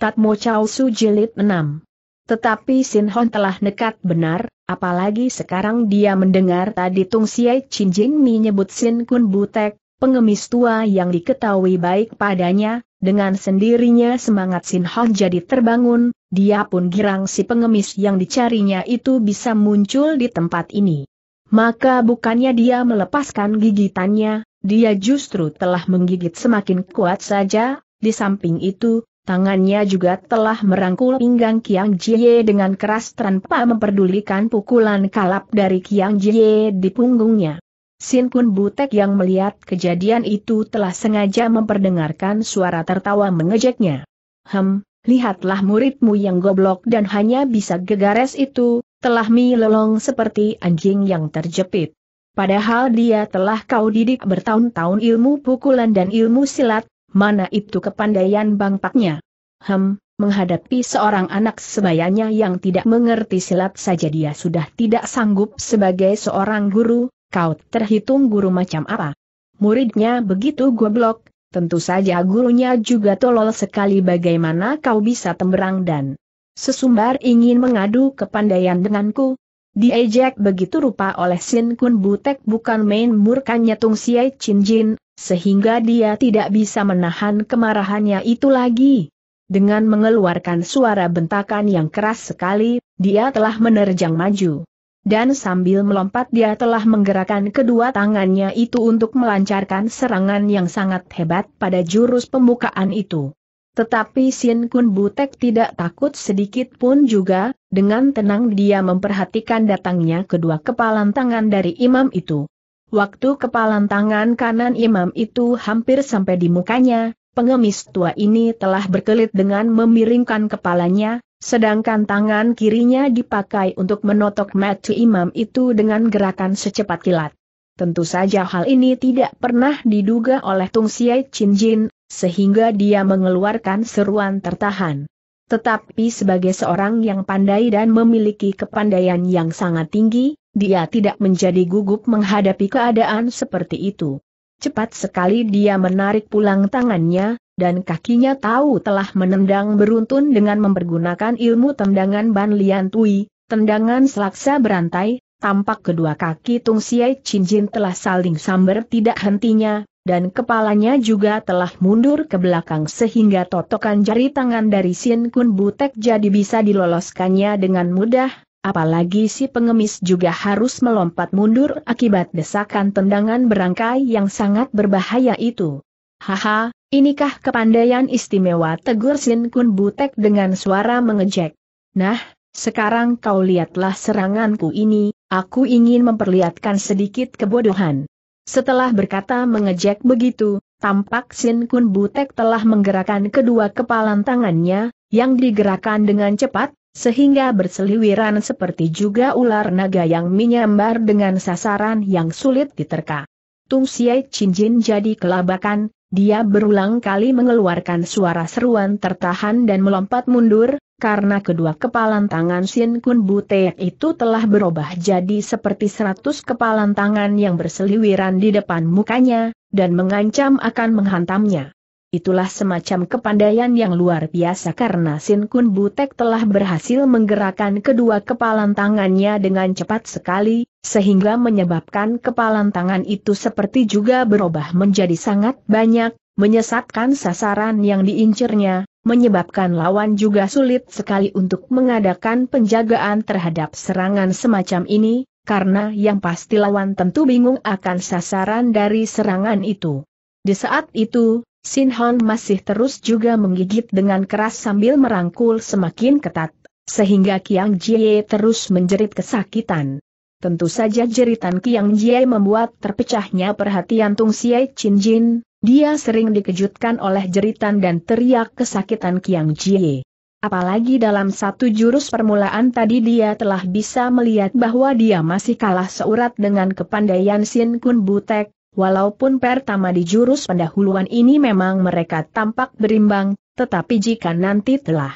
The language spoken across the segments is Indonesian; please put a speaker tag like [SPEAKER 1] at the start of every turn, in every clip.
[SPEAKER 1] Tatmo Chow Su Jilid 6. Tetapi Sin Hon telah nekat benar, apalagi sekarang dia mendengar tadi Tung Siai Chin Jing Ni nyebut Sin Kun Butek, pengemis tua yang diketahui baik padanya, dengan sendirinya semangat Sin Hon jadi terbangun, dia pun girang si pengemis yang dicarinya itu bisa muncul di tempat ini. Maka bukannya dia melepaskan gigitannya, dia justru telah menggigit semakin kuat saja, di samping itu, Tangannya juga telah merangkul pinggang Kiang Jie dengan keras tanpa memperdulikan pukulan kalap dari Kiang Jie di punggungnya. Sin Kun Butek yang melihat kejadian itu telah sengaja memperdengarkan suara tertawa mengejeknya. Hem, lihatlah muridmu yang goblok dan hanya bisa gegares itu, telah melolong seperti anjing yang terjepit. Padahal dia telah kau didik bertahun-tahun ilmu pukulan dan ilmu silat, mana itu kepandaian bangpaknya? Hem, menghadapi seorang anak sebayanya yang tidak mengerti silat saja dia sudah tidak sanggup sebagai seorang guru, kau terhitung guru macam apa? Muridnya begitu goblok, tentu saja gurunya juga tolol sekali bagaimana kau bisa temberang dan sesumbar ingin mengadu kepandaian denganku, Diejek begitu rupa oleh Sin Kun Butek bukan main murkanya Tung Siai Chin Jin, sehingga dia tidak bisa menahan kemarahannya itu lagi. Dengan mengeluarkan suara bentakan yang keras sekali, dia telah menerjang maju. Dan sambil melompat dia telah menggerakkan kedua tangannya itu untuk melancarkan serangan yang sangat hebat pada jurus pembukaan itu. Tetapi Sin Kun Butek tidak takut sedikit pun juga, dengan tenang dia memperhatikan datangnya kedua kepalan tangan dari imam itu. Waktu kepalan tangan kanan imam itu hampir sampai di mukanya, pengemis tua ini telah berkelit dengan memiringkan kepalanya, sedangkan tangan kirinya dipakai untuk menotok mati imam itu dengan gerakan secepat kilat. Tentu saja hal ini tidak pernah diduga oleh Tung Siai Chin Jin, sehingga dia mengeluarkan seruan tertahan. Tetapi sebagai seorang yang pandai dan memiliki kepandaian yang sangat tinggi, dia tidak menjadi gugup menghadapi keadaan seperti itu. Cepat sekali dia menarik pulang tangannya, dan kakinya tahu telah menendang beruntun dengan mempergunakan ilmu tendangan Ban Lian Tui, tendangan selaksa berantai, tampak kedua kaki Tung Siai Chin Jin telah saling samber tidak hentinya, dan kepalanya juga telah mundur ke belakang sehingga totokan jari tangan dari Sin Kun Butek jadi bisa diloloskannya dengan mudah, apalagi si pengemis juga harus melompat mundur akibat desakan tendangan berangkai yang sangat berbahaya itu. Haha, inikah kepandaian istimewa tegur Sin Kun Butek dengan suara mengejek. Nah, sekarang kau lihatlah seranganku ini, aku ingin memperlihatkan sedikit kebodohan. Setelah berkata mengejek begitu, tampak Sin Kun Butek telah menggerakkan kedua kepalan tangannya, yang digerakkan dengan cepat, sehingga berseliwiran seperti juga ular naga yang menyambar dengan sasaran yang sulit diterka. Tung Siai Chin Jin jadi kelabakan, dia berulang kali mengeluarkan suara seruan tertahan dan melompat mundur, karena kedua kepalan tangan Sin Kun Butek itu telah berubah jadi seperti seratus kepalan tangan yang berseliwiran di depan mukanya, dan mengancam akan menghantamnya. Itulah semacam kepandaian yang luar biasa karena Sin Kun Butek telah berhasil menggerakkan kedua kepalan tangannya dengan cepat sekali, sehingga menyebabkan kepalan tangan itu seperti juga berubah menjadi sangat banyak, menyesatkan sasaran yang diincirnya, menyebabkan lawan juga sulit sekali untuk mengadakan penjagaan terhadap serangan semacam ini, karena yang pasti lawan tentu bingung akan sasaran dari serangan itu. Di saat itu, Sin Hon masih terus juga menggigit dengan keras sambil merangkul semakin ketat, sehingga Kiang Jie terus menjerit kesakitan. Tentu saja jeritan Kiang Jie membuat terpecahnya perhatian Tung Siai Chin Jin, dia sering dikejutkan oleh jeritan dan teriak kesakitan Kiang Jie. Apalagi dalam satu jurus permulaan tadi dia telah bisa melihat bahwa dia masih kalah seurat dengan kepandaian Sin Kun Butek, walaupun pertama di jurus pendahuluan ini memang mereka tampak berimbang, tetapi jika nanti telah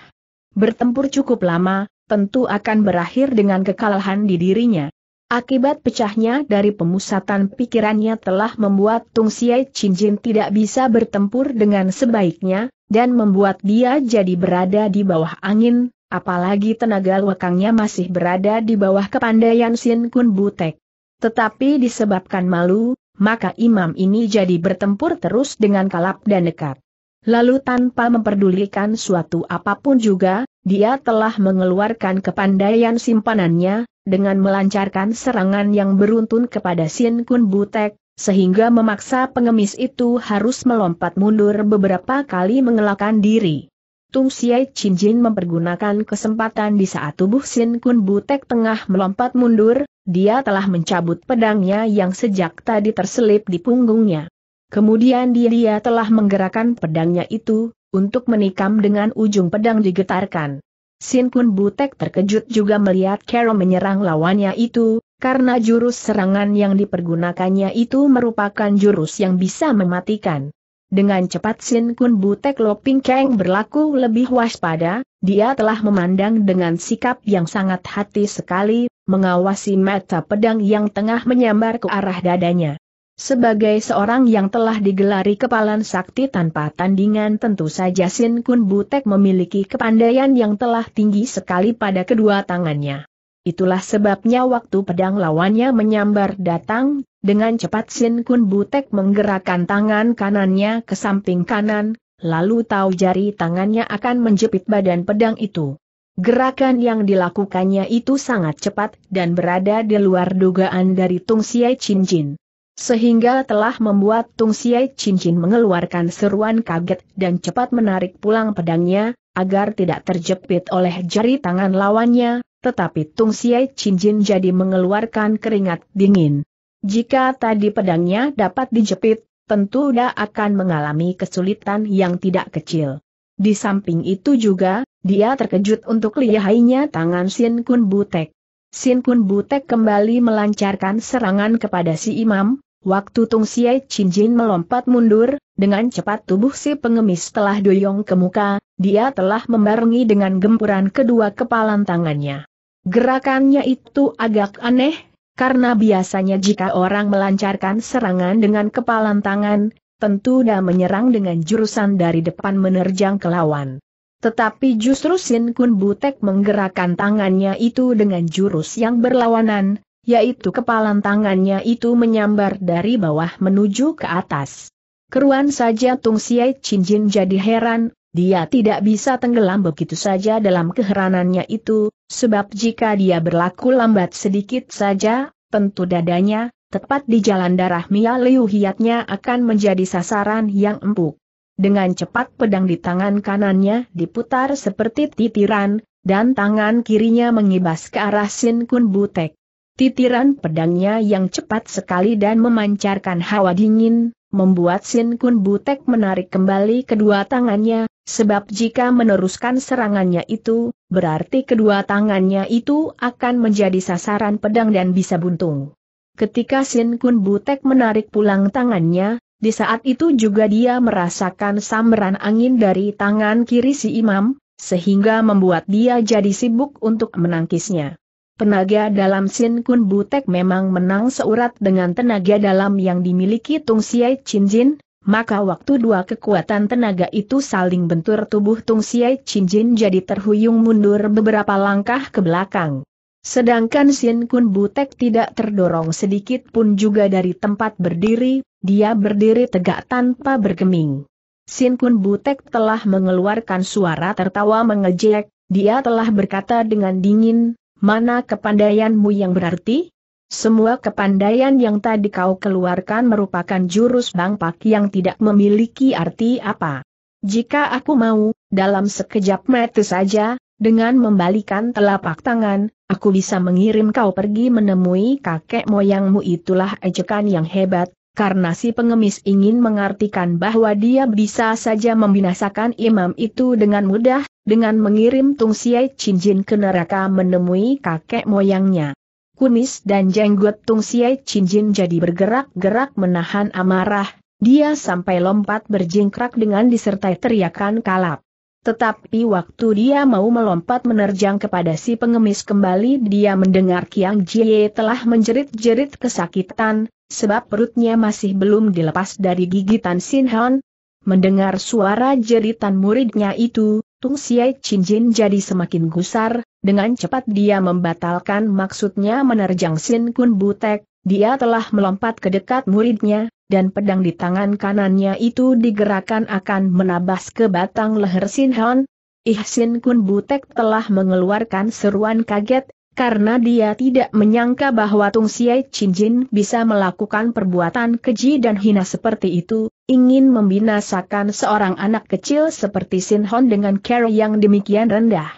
[SPEAKER 1] bertempur cukup lama, tentu akan berakhir dengan kekalahan di dirinya. Akibat pecahnya dari pemusatan pikirannya telah membuat Tung Siai Cincin tidak bisa bertempur dengan sebaiknya, dan membuat dia jadi berada di bawah angin, apalagi tenaga lekangnya masih berada di bawah kepandaian Sin Kun Butek. Tetapi disebabkan malu, maka imam ini jadi bertempur terus dengan kalap dan dekat. Lalu tanpa memperdulikan suatu apapun juga, dia telah mengeluarkan kepandaian simpanannya, dengan melancarkan serangan yang beruntun kepada Sin Kun Butek, sehingga memaksa pengemis itu harus melompat mundur beberapa kali mengelakkan diri. Tung Siai Chin Jin mempergunakan kesempatan di saat tubuh Sin Kun Butek tengah melompat mundur, dia telah mencabut pedangnya yang sejak tadi terselip di punggungnya. Kemudian dia, dia telah menggerakkan pedangnya itu, untuk menikam dengan ujung pedang digetarkan. Sin Kun Butek terkejut juga melihat Kero menyerang lawannya itu, karena jurus serangan yang dipergunakannya itu merupakan jurus yang bisa mematikan. Dengan cepat Sin Kun Butek Loping Keng berlaku lebih waspada, dia telah memandang dengan sikap yang sangat hati sekali, mengawasi mata pedang yang tengah menyambar ke arah dadanya. Sebagai seorang yang telah digelari kepalan sakti tanpa tandingan tentu saja Sin Kun Butek memiliki kepandaian yang telah tinggi sekali pada kedua tangannya. Itulah sebabnya waktu pedang lawannya menyambar datang, dengan cepat Sin Kun Butek menggerakkan tangan kanannya ke samping kanan, lalu tahu jari tangannya akan menjepit badan pedang itu. Gerakan yang dilakukannya itu sangat cepat dan berada di luar dugaan dari Tung Siai Chin Jin. Sehingga telah membuat Tung Siai Cincin mengeluarkan seruan kaget dan cepat menarik pulang pedangnya, agar tidak terjepit oleh jari tangan lawannya, tetapi Tung Siai Cincin jadi mengeluarkan keringat dingin. Jika tadi pedangnya dapat dijepit, tentu dia akan mengalami kesulitan yang tidak kecil. Di samping itu juga, dia terkejut untuk lihainya tangan Sin Kun Butek. Sin pun Butek kembali melancarkan serangan kepada si imam, waktu Tung Siai Chin Jin melompat mundur, dengan cepat tubuh si pengemis telah doyong ke muka, dia telah membarengi dengan gempuran kedua kepalan tangannya. Gerakannya itu agak aneh, karena biasanya jika orang melancarkan serangan dengan kepalan tangan, tentu dia menyerang dengan jurusan dari depan menerjang ke lawan. Tetapi justru Sin Kun Butek menggerakkan tangannya itu dengan jurus yang berlawanan, yaitu kepalan tangannya itu menyambar dari bawah menuju ke atas. Keruan saja Tung Siai Chin Jin jadi heran, dia tidak bisa tenggelam begitu saja dalam keheranannya itu, sebab jika dia berlaku lambat sedikit saja, tentu dadanya, tepat di jalan darah Mia Liu Hiatnya akan menjadi sasaran yang empuk. Dengan cepat pedang di tangan kanannya diputar seperti titiran, dan tangan kirinya mengibas ke arah Sin Kun Butek. Titiran pedangnya yang cepat sekali dan memancarkan hawa dingin, membuat Sin Kun Butek menarik kembali kedua tangannya, sebab jika meneruskan serangannya itu, berarti kedua tangannya itu akan menjadi sasaran pedang dan bisa buntung. Ketika Sin Kun Butek menarik pulang tangannya, di saat itu juga dia merasakan sambaran angin dari tangan kiri si imam, sehingga membuat dia jadi sibuk untuk menangkisnya. Penaga dalam Sin Kun Butek memang menang seurat dengan tenaga dalam yang dimiliki Tung Siai Chin Jin, maka waktu dua kekuatan tenaga itu saling bentur tubuh Tung Siai Chin Jin jadi terhuyung mundur beberapa langkah ke belakang. Sedangkan Sin Kun Butek tidak terdorong sedikit pun juga dari tempat berdiri, dia berdiri tegak tanpa bergeming. Sin Kun Butek telah mengeluarkan suara tertawa mengejek, dia telah berkata dengan dingin, mana kepandaianmu yang berarti? Semua kepandaian yang tadi kau keluarkan merupakan jurus bangpak yang tidak memiliki arti apa. Jika aku mau, dalam sekejap mata saja, dengan membalikan telapak tangan, Aku bisa mengirim kau pergi menemui kakek moyangmu itulah ejekan yang hebat, karena si pengemis ingin mengartikan bahwa dia bisa saja membinasakan imam itu dengan mudah, dengan mengirim Tung Siai Cinjin ke neraka menemui kakek moyangnya. Kunis dan jenggot Tung Siai Cinjin jadi bergerak-gerak menahan amarah, dia sampai lompat berjingkrak dengan disertai teriakan kalap. Tetapi waktu dia mau melompat menerjang kepada si pengemis kembali dia mendengar Kiang Jie telah menjerit-jerit kesakitan, sebab perutnya masih belum dilepas dari gigitan Sin Han. Mendengar suara jeritan muridnya itu, Tung Siai Chin Jin jadi semakin gusar, dengan cepat dia membatalkan maksudnya menerjang Sin Kun Butek, dia telah melompat ke dekat muridnya, dan pedang di tangan kanannya itu digerakkan akan menabas ke batang leher Sin Han. Ihsin Kun Butek telah mengeluarkan seruan kaget, karena dia tidak menyangka bahwa Tung Siai Chin Jin bisa melakukan perbuatan keji dan hina seperti itu, ingin membinasakan seorang anak kecil seperti Sin Hon dengan cara yang demikian rendah.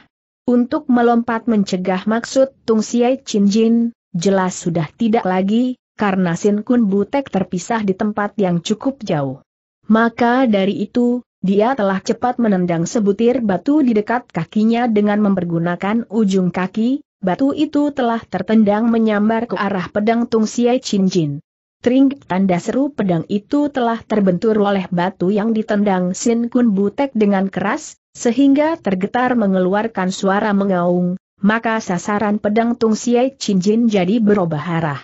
[SPEAKER 1] Untuk melompat mencegah maksud Tung Siai Chin Jin, jelas sudah tidak lagi, karena Sin Kun Butek terpisah di tempat yang cukup jauh. Maka dari itu, dia telah cepat menendang sebutir batu di dekat kakinya dengan mempergunakan ujung kaki, batu itu telah tertendang menyambar ke arah pedang Tung Siai Chin Jin. Tring tanda seru pedang itu telah terbentur oleh batu yang ditendang Sin Kun Butek dengan keras, sehingga tergetar mengeluarkan suara mengaung, maka sasaran pedang Tung Siai Chin Jin jadi berubah arah.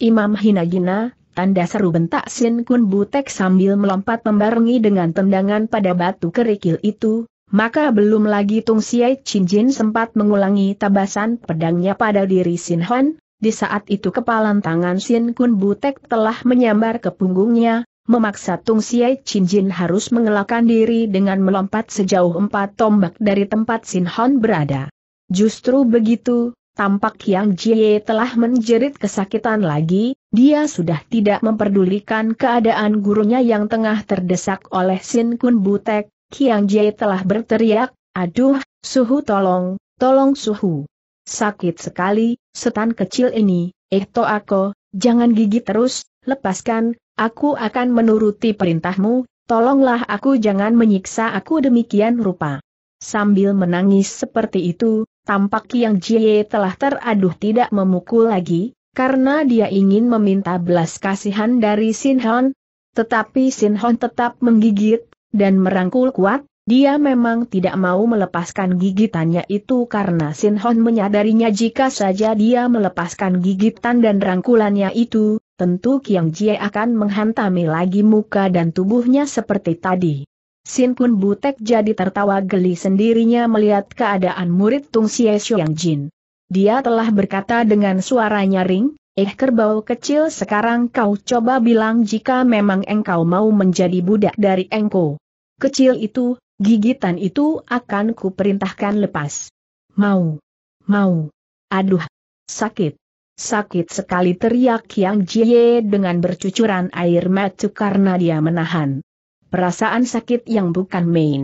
[SPEAKER 1] Imam Hinagina, tanda seru bentak Sin Kun Butek sambil melompat membarengi dengan tendangan pada batu kerikil itu, maka belum lagi Tung Siai Jin sempat mengulangi tabasan pedangnya pada diri Sin Han, di saat itu kepalan tangan Sin Kun Butek telah menyambar ke punggungnya, memaksa Tung Siai Jin harus mengelakkan diri dengan melompat sejauh empat tombak dari tempat Sin Han berada. Justru begitu, Tampak Yang Jie telah menjerit kesakitan lagi, dia sudah tidak memperdulikan keadaan gurunya yang tengah terdesak oleh Sin Kun Butek, Kiang Jie telah berteriak, aduh, suhu tolong, tolong suhu. Sakit sekali, setan kecil ini, eh to aku, jangan gigi terus, lepaskan, aku akan menuruti perintahmu, tolonglah aku jangan menyiksa aku demikian rupa. Sambil menangis seperti itu, tampak Yang Jie telah teraduh tidak memukul lagi, karena dia ingin meminta belas kasihan dari Sin Hon. Tetapi Sin Hon tetap menggigit, dan merangkul kuat, dia memang tidak mau melepaskan gigitannya itu karena Sin Hon menyadarinya jika saja dia melepaskan gigitan dan rangkulannya itu, tentu Kiang Jie akan menghantami lagi muka dan tubuhnya seperti tadi. Sin Kun Butek jadi tertawa geli sendirinya melihat keadaan murid Tung Xie Xiong Jin. Dia telah berkata dengan suara nyaring, Eh kerbau kecil sekarang kau coba bilang jika memang engkau mau menjadi budak dari engkau. Kecil itu, gigitan itu akan kuperintahkan lepas. Mau. Mau. Aduh. Sakit. Sakit sekali teriak Yang Jie dengan bercucuran air mata karena dia menahan perasaan sakit yang bukan main.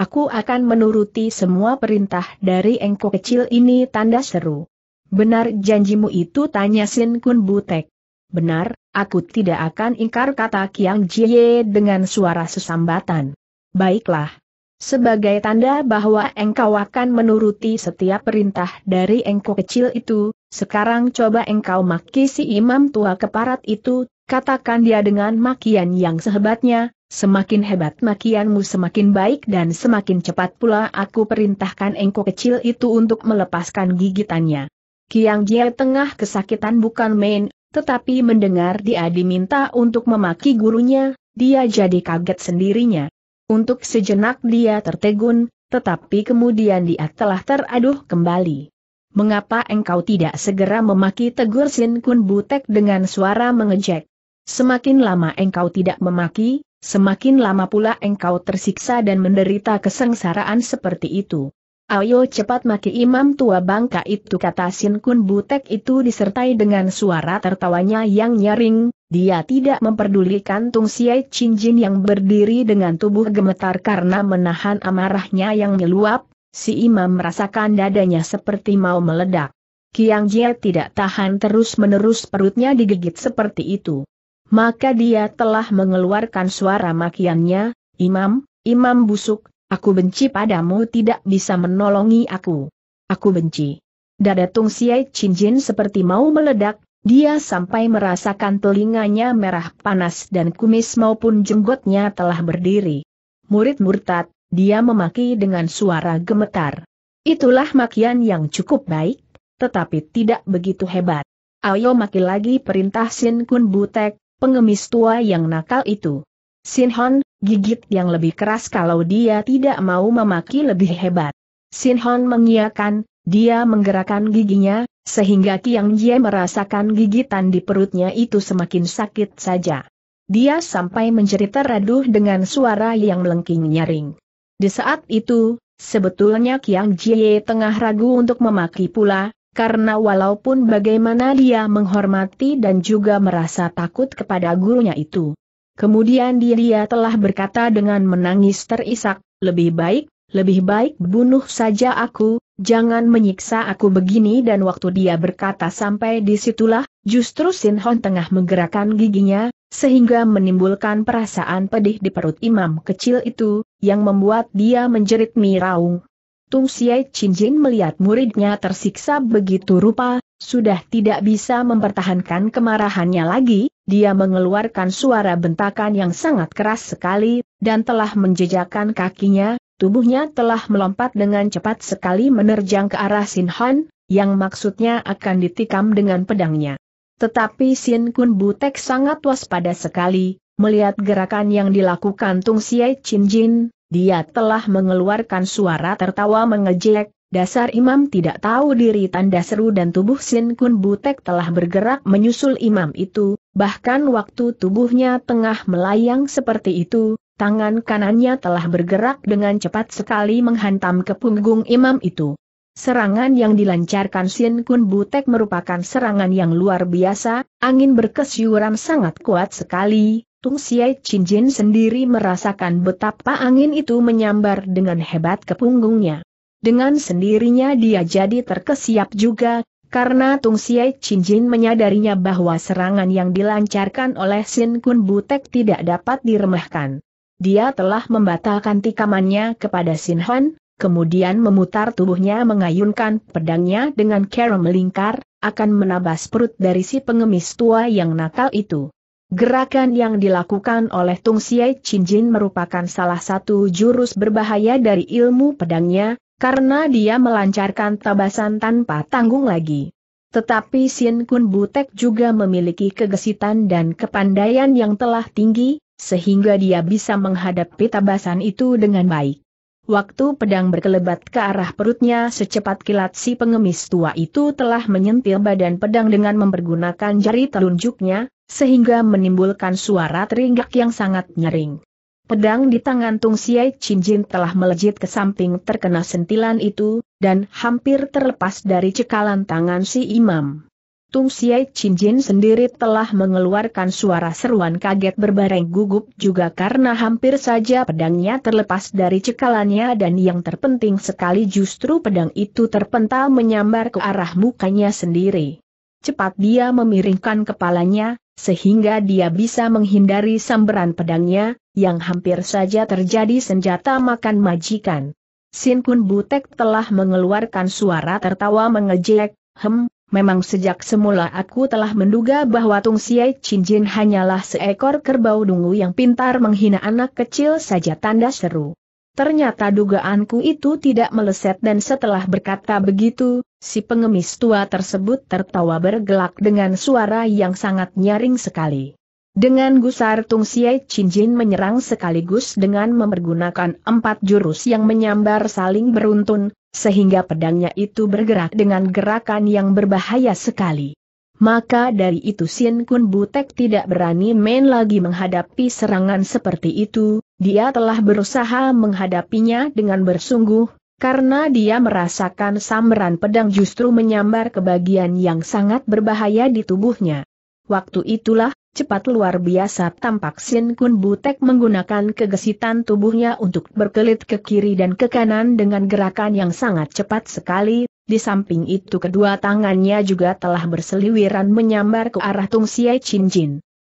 [SPEAKER 1] Aku akan menuruti semua perintah dari engko kecil ini tanda seru. Benar janjimu itu tanya Sin Kun Butek. Benar, aku tidak akan ingkar kata Kiang Jie dengan suara sesambatan. Baiklah. Sebagai tanda bahwa engkau akan menuruti setiap perintah dari engkau kecil itu, sekarang coba engkau maki si imam tua keparat itu, katakan dia dengan makian yang sehebatnya, Semakin hebat makianmu semakin baik dan semakin cepat pula aku perintahkan engkau kecil itu untuk melepaskan gigitannya. Kiang Jie tengah kesakitan bukan main, tetapi mendengar dia diminta untuk memaki gurunya, dia jadi kaget sendirinya. Untuk sejenak dia tertegun, tetapi kemudian dia telah teraduh kembali. Mengapa engkau tidak segera memaki tegur Sin Kun Butek dengan suara mengejek? Semakin lama engkau tidak memaki, Semakin lama pula engkau tersiksa dan menderita kesengsaraan seperti itu. Ayo cepat maki imam tua bangka itu kata Sin Kun Butek itu disertai dengan suara tertawanya yang nyaring, dia tidak memperdulikan Tung Siai Jin yang berdiri dengan tubuh gemetar karena menahan amarahnya yang meluap, si imam merasakan dadanya seperti mau meledak. Kiang Jie tidak tahan terus-menerus perutnya digigit seperti itu. Maka dia telah mengeluarkan suara makiannya, Imam, Imam busuk, aku benci padamu tidak bisa menolongi aku. Aku benci. Dada Tung Siai Cinjin seperti mau meledak, dia sampai merasakan telinganya merah panas dan kumis maupun jenggotnya telah berdiri. Murid murtad, dia memaki dengan suara gemetar. Itulah makian yang cukup baik, tetapi tidak begitu hebat. Ayo maki lagi perintah Sin Kun Butek, pengemis tua yang nakal itu. Sinhon, gigit yang lebih keras kalau dia tidak mau memaki lebih hebat. Sinhon mengiakan, dia menggerakkan giginya, sehingga Kiang Jie merasakan gigitan di perutnya itu semakin sakit saja. Dia sampai menjerit teraduh dengan suara yang melengking nyaring. Di saat itu, sebetulnya Kiang Jie tengah ragu untuk memaki pula, karena walaupun bagaimana dia menghormati dan juga merasa takut kepada gurunya itu. Kemudian dia telah berkata dengan menangis terisak, lebih baik, lebih baik bunuh saja aku, jangan menyiksa aku begini dan waktu dia berkata sampai disitulah, justru Sin Hon tengah menggerakkan giginya, sehingga menimbulkan perasaan pedih di perut imam kecil itu, yang membuat dia menjerit miraung. Tung Xie Jin melihat muridnya tersiksa begitu rupa, sudah tidak bisa mempertahankan kemarahannya lagi, dia mengeluarkan suara bentakan yang sangat keras sekali, dan telah menjejakkan kakinya, tubuhnya telah melompat dengan cepat sekali menerjang ke arah Sin Han, yang maksudnya akan ditikam dengan pedangnya. Tetapi Sin Kun Butek sangat waspada sekali, melihat gerakan yang dilakukan Tung Xie Jin. Dia telah mengeluarkan suara tertawa mengejek, dasar imam tidak tahu diri tanda seru dan tubuh Sin Kun Butek telah bergerak menyusul imam itu, bahkan waktu tubuhnya tengah melayang seperti itu, tangan kanannya telah bergerak dengan cepat sekali menghantam ke punggung imam itu. Serangan yang dilancarkan Sin Kun Butek merupakan serangan yang luar biasa, angin berkesyuran sangat kuat sekali, Tung Siai Jin sendiri merasakan betapa angin itu menyambar dengan hebat ke punggungnya. Dengan sendirinya dia jadi terkesiap juga, karena Tung Siai Jin menyadarinya bahwa serangan yang dilancarkan oleh Sin Kun Butek tidak dapat diremehkan. Dia telah membatalkan tikamannya kepada Sin Han, kemudian memutar tubuhnya mengayunkan pedangnya dengan cara melingkar, akan menabas perut dari si pengemis tua yang nakal itu. Gerakan yang dilakukan oleh Tung Siai Jin merupakan salah satu jurus berbahaya dari ilmu pedangnya, karena dia melancarkan tabasan tanpa tanggung lagi. Tetapi Sien Kun Butek juga memiliki kegesitan dan kepandaian yang telah tinggi, sehingga dia bisa menghadapi tabasan itu dengan baik. Waktu pedang berkelebat ke arah perutnya secepat kilat si pengemis tua itu telah menyentil badan pedang dengan mempergunakan jari telunjuknya, sehingga menimbulkan suara teringgak yang sangat nyering. Pedang di tangan Tung Siai Jin telah melejit ke samping terkena sentilan itu, dan hampir terlepas dari cekalan tangan si imam. Tung Siai Jin sendiri telah mengeluarkan suara seruan kaget berbareng gugup juga karena hampir saja pedangnya terlepas dari cekalannya dan yang terpenting sekali justru pedang itu terpental menyambar ke arah mukanya sendiri. Cepat dia memiringkan kepalanya, sehingga dia bisa menghindari samberan pedangnya, yang hampir saja terjadi senjata makan majikan. Sin Kun Butek telah mengeluarkan suara tertawa mengejek, hem, memang sejak semula aku telah menduga bahwa Tung Siai Chin Jin hanyalah seekor kerbau dungu yang pintar menghina anak kecil saja tanda seru. Ternyata dugaanku itu tidak meleset dan setelah berkata begitu, si pengemis tua tersebut tertawa bergelak dengan suara yang sangat nyaring sekali. Dengan gusar Tung Siai Jin menyerang sekaligus dengan mempergunakan empat jurus yang menyambar saling beruntun, sehingga pedangnya itu bergerak dengan gerakan yang berbahaya sekali. Maka dari itu Sin Kun Butek tidak berani main lagi menghadapi serangan seperti itu, dia telah berusaha menghadapinya dengan bersungguh, karena dia merasakan sambaran pedang justru menyambar ke bagian yang sangat berbahaya di tubuhnya. Waktu itulah, cepat luar biasa tampak Sin Kun Butek menggunakan kegesitan tubuhnya untuk berkelit ke kiri dan ke kanan dengan gerakan yang sangat cepat sekali, di samping itu kedua tangannya juga telah berseliwiran menyambar ke arah Tung Siai Chin Jin.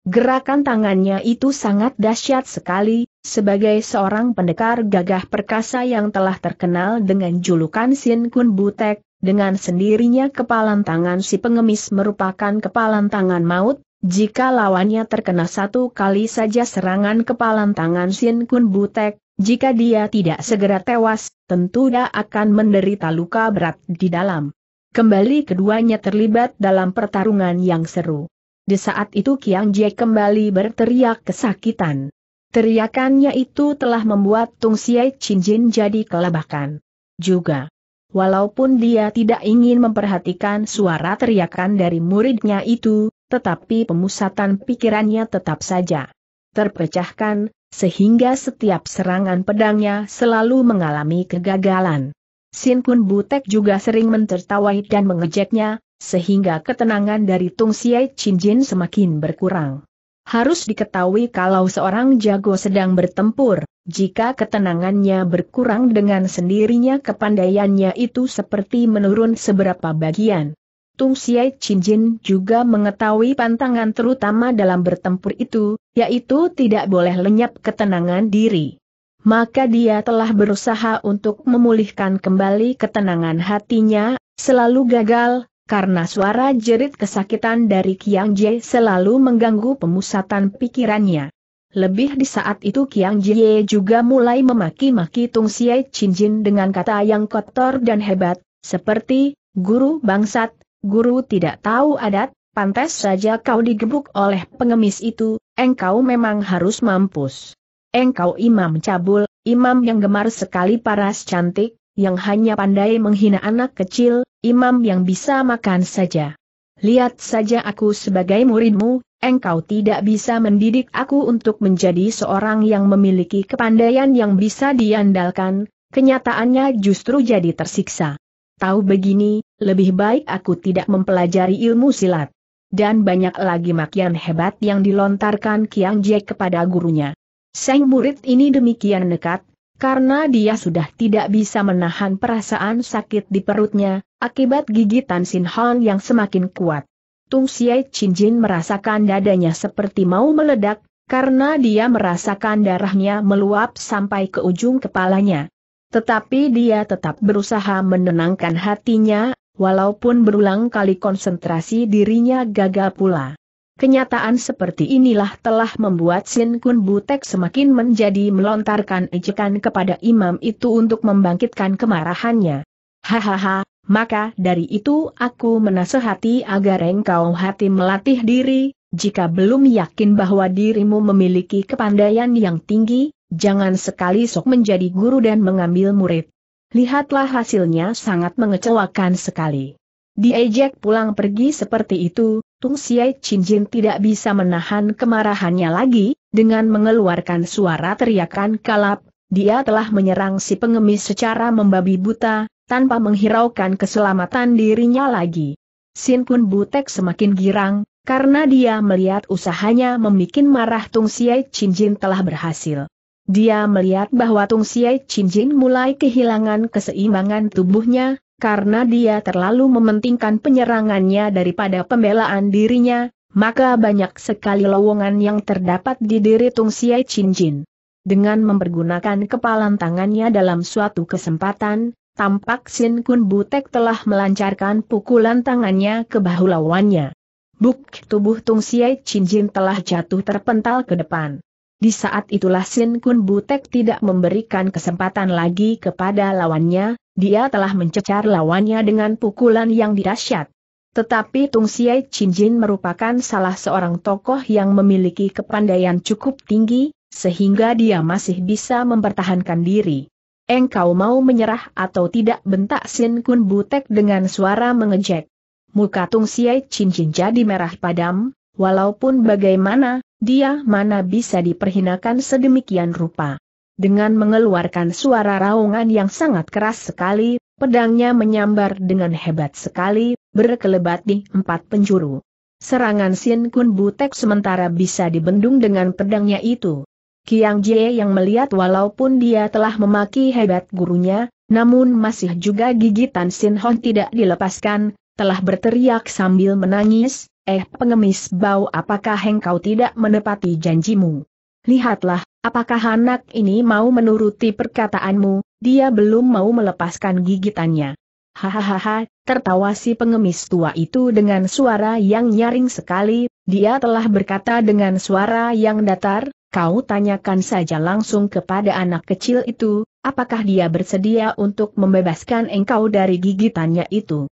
[SPEAKER 1] Gerakan tangannya itu sangat dahsyat sekali, sebagai seorang pendekar gagah perkasa yang telah terkenal dengan julukan Sin Kun Butek, dengan sendirinya kepalan tangan si pengemis merupakan kepalan tangan maut, jika lawannya terkena satu kali saja serangan kepalan tangan Sin Kun Butek, jika dia tidak segera tewas, tentu dia akan menderita luka berat di dalam. Kembali keduanya terlibat dalam pertarungan yang seru. Di saat itu Kiang Jie kembali berteriak kesakitan. Teriakannya itu telah membuat Tung Siai Chin Jin jadi kelabakan. Juga. Walaupun dia tidak ingin memperhatikan suara teriakan dari muridnya itu, tetapi pemusatan pikirannya tetap saja terpecahkan, sehingga setiap serangan pedangnya selalu mengalami kegagalan. Sin Kun Butek juga sering mentertawai dan mengejeknya, sehingga ketenangan dari Tung Siai Chin Jin semakin berkurang. Harus diketahui kalau seorang jago sedang bertempur, jika ketenangannya berkurang dengan sendirinya kepandaiannya itu seperti menurun seberapa bagian. Tung Siai Chin Jin juga mengetahui pantangan terutama dalam bertempur itu, yaitu tidak boleh lenyap ketenangan diri. Maka dia telah berusaha untuk memulihkan kembali ketenangan hatinya, selalu gagal, karena suara jerit kesakitan dari Kiang Jie selalu mengganggu pemusatan pikirannya. Lebih di saat itu Kiang Jie juga mulai memaki-maki Tung Siai Chin Jin dengan kata yang kotor dan hebat, seperti, Guru Bangsat, guru tidak tahu adat, pantas saja kau digebuk oleh pengemis itu, engkau memang harus mampus. Engkau imam cabul, imam yang gemar sekali paras cantik, yang hanya pandai menghina anak kecil, imam yang bisa makan saja. Lihat saja aku sebagai muridmu, engkau tidak bisa mendidik aku untuk menjadi seorang yang memiliki kepandaian yang bisa diandalkan, kenyataannya justru jadi tersiksa. Tahu begini, lebih baik aku tidak mempelajari ilmu silat. Dan banyak lagi makian hebat yang dilontarkan Kiang Jie kepada gurunya. Seng murid ini demikian nekat, karena dia sudah tidak bisa menahan perasaan sakit di perutnya, akibat gigitan Sin Hon yang semakin kuat. Tung Siai Chin Jin merasakan dadanya seperti mau meledak, karena dia merasakan darahnya meluap sampai ke ujung kepalanya. Tetapi dia tetap berusaha menenangkan hatinya, walaupun berulang kali konsentrasi dirinya gagal pula. Kenyataan seperti inilah telah membuat Sin Kun Butek semakin menjadi melontarkan ejekan kepada imam itu untuk membangkitkan kemarahannya. Hahaha, maka dari itu aku menasehati agar engkau hati melatih diri, jika belum yakin bahwa dirimu memiliki kepandaian yang tinggi, Jangan sekali-sok menjadi guru dan mengambil murid. Lihatlah hasilnya sangat mengecewakan sekali. Diejek pulang pergi seperti itu, Tung Siai Cinjin tidak bisa menahan kemarahannya lagi, dengan mengeluarkan suara teriakan kalap, dia telah menyerang si pengemis secara membabi buta, tanpa menghiraukan keselamatan dirinya lagi. Sin Kun Butek semakin girang, karena dia melihat usahanya membuat marah Tung Siai Cinjin telah berhasil. Dia melihat bahwa Tung Siai Chin Jin mulai kehilangan keseimbangan tubuhnya, karena dia terlalu mementingkan penyerangannya daripada pembelaan dirinya, maka banyak sekali lowongan yang terdapat di diri Tung Siai Chin Jin. Dengan mempergunakan kepalan tangannya dalam suatu kesempatan, tampak Sin Kun Butek telah melancarkan pukulan tangannya ke bahu lawannya. Buk tubuh Tung Siai Chin Jin telah jatuh terpental ke depan. Di saat itulah Sin Kun Butek tidak memberikan kesempatan lagi kepada lawannya, dia telah mencecar lawannya dengan pukulan yang dirasyat. Tetapi Tung Siai Chin Jin merupakan salah seorang tokoh yang memiliki kepandaian cukup tinggi, sehingga dia masih bisa mempertahankan diri. Engkau mau menyerah atau tidak bentak Sin Kun Butek dengan suara mengejek. Muka Tung Siai Chin Jin jadi merah padam, walaupun bagaimana, dia mana bisa diperhinakan sedemikian rupa. Dengan mengeluarkan suara raungan yang sangat keras sekali, pedangnya menyambar dengan hebat sekali, berkelebat di empat penjuru. Serangan Sin Kun Butek sementara bisa dibendung dengan pedangnya itu. Kiang Jie yang melihat walaupun dia telah memaki hebat gurunya, namun masih juga gigitan Sin Hon tidak dilepaskan, telah berteriak sambil menangis, Eh pengemis bau apakah engkau tidak menepati janjimu? Lihatlah, apakah anak ini mau menuruti perkataanmu, dia belum mau melepaskan gigitannya. Hahaha, tertawa si pengemis tua itu dengan suara yang nyaring sekali, dia telah berkata dengan suara yang datar, kau tanyakan saja langsung kepada anak kecil itu, apakah dia bersedia untuk membebaskan engkau dari gigitannya itu.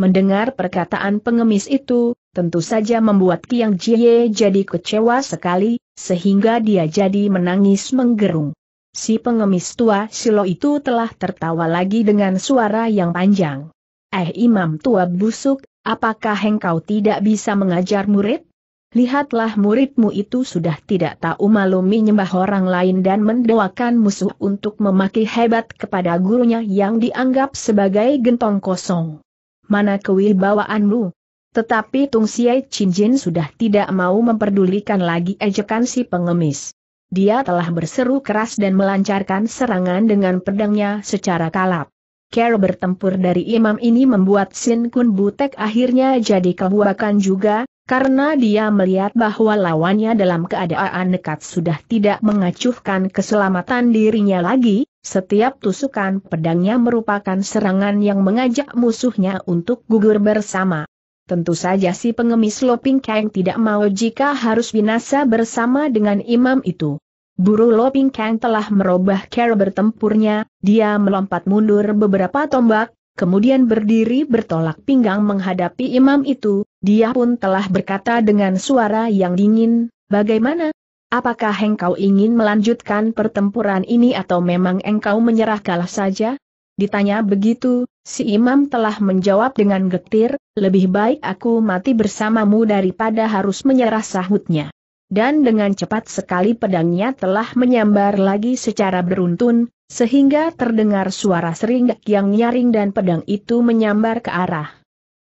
[SPEAKER 1] Mendengar perkataan pengemis itu, tentu saja membuat Kiang Jie jadi kecewa sekali, sehingga dia jadi menangis menggerung. Si pengemis tua Silo itu telah tertawa lagi dengan suara yang panjang. Eh imam tua busuk, apakah engkau tidak bisa mengajar murid? Lihatlah muridmu itu sudah tidak tahu malu menyembah orang lain dan mendoakan musuh untuk memaki hebat kepada gurunya yang dianggap sebagai gentong kosong mana kewibawaanmu? Tetapi Tung Siai Jin sudah tidak mau memperdulikan lagi ejekan si pengemis. Dia telah berseru keras dan melancarkan serangan dengan pedangnya secara kalap. Care bertempur dari imam ini membuat Sin Kun Butek akhirnya jadi kebuakan juga, karena dia melihat bahwa lawannya dalam keadaan nekat sudah tidak mengacuhkan keselamatan dirinya lagi, setiap tusukan pedangnya merupakan serangan yang mengajak musuhnya untuk gugur bersama. Tentu saja si pengemis Loping Kang tidak mau jika harus binasa bersama dengan imam itu. Buru Loping Kang telah merubah cara bertempurnya, dia melompat mundur beberapa tombak, kemudian berdiri bertolak pinggang menghadapi imam itu, dia pun telah berkata dengan suara yang dingin, bagaimana, Apakah engkau ingin melanjutkan pertempuran ini atau memang engkau menyerah kalah saja? Ditanya begitu, si imam telah menjawab dengan getir, lebih baik aku mati bersamamu daripada harus menyerah sahutnya. Dan dengan cepat sekali pedangnya telah menyambar lagi secara beruntun, sehingga terdengar suara seringgak yang nyaring dan pedang itu menyambar ke arah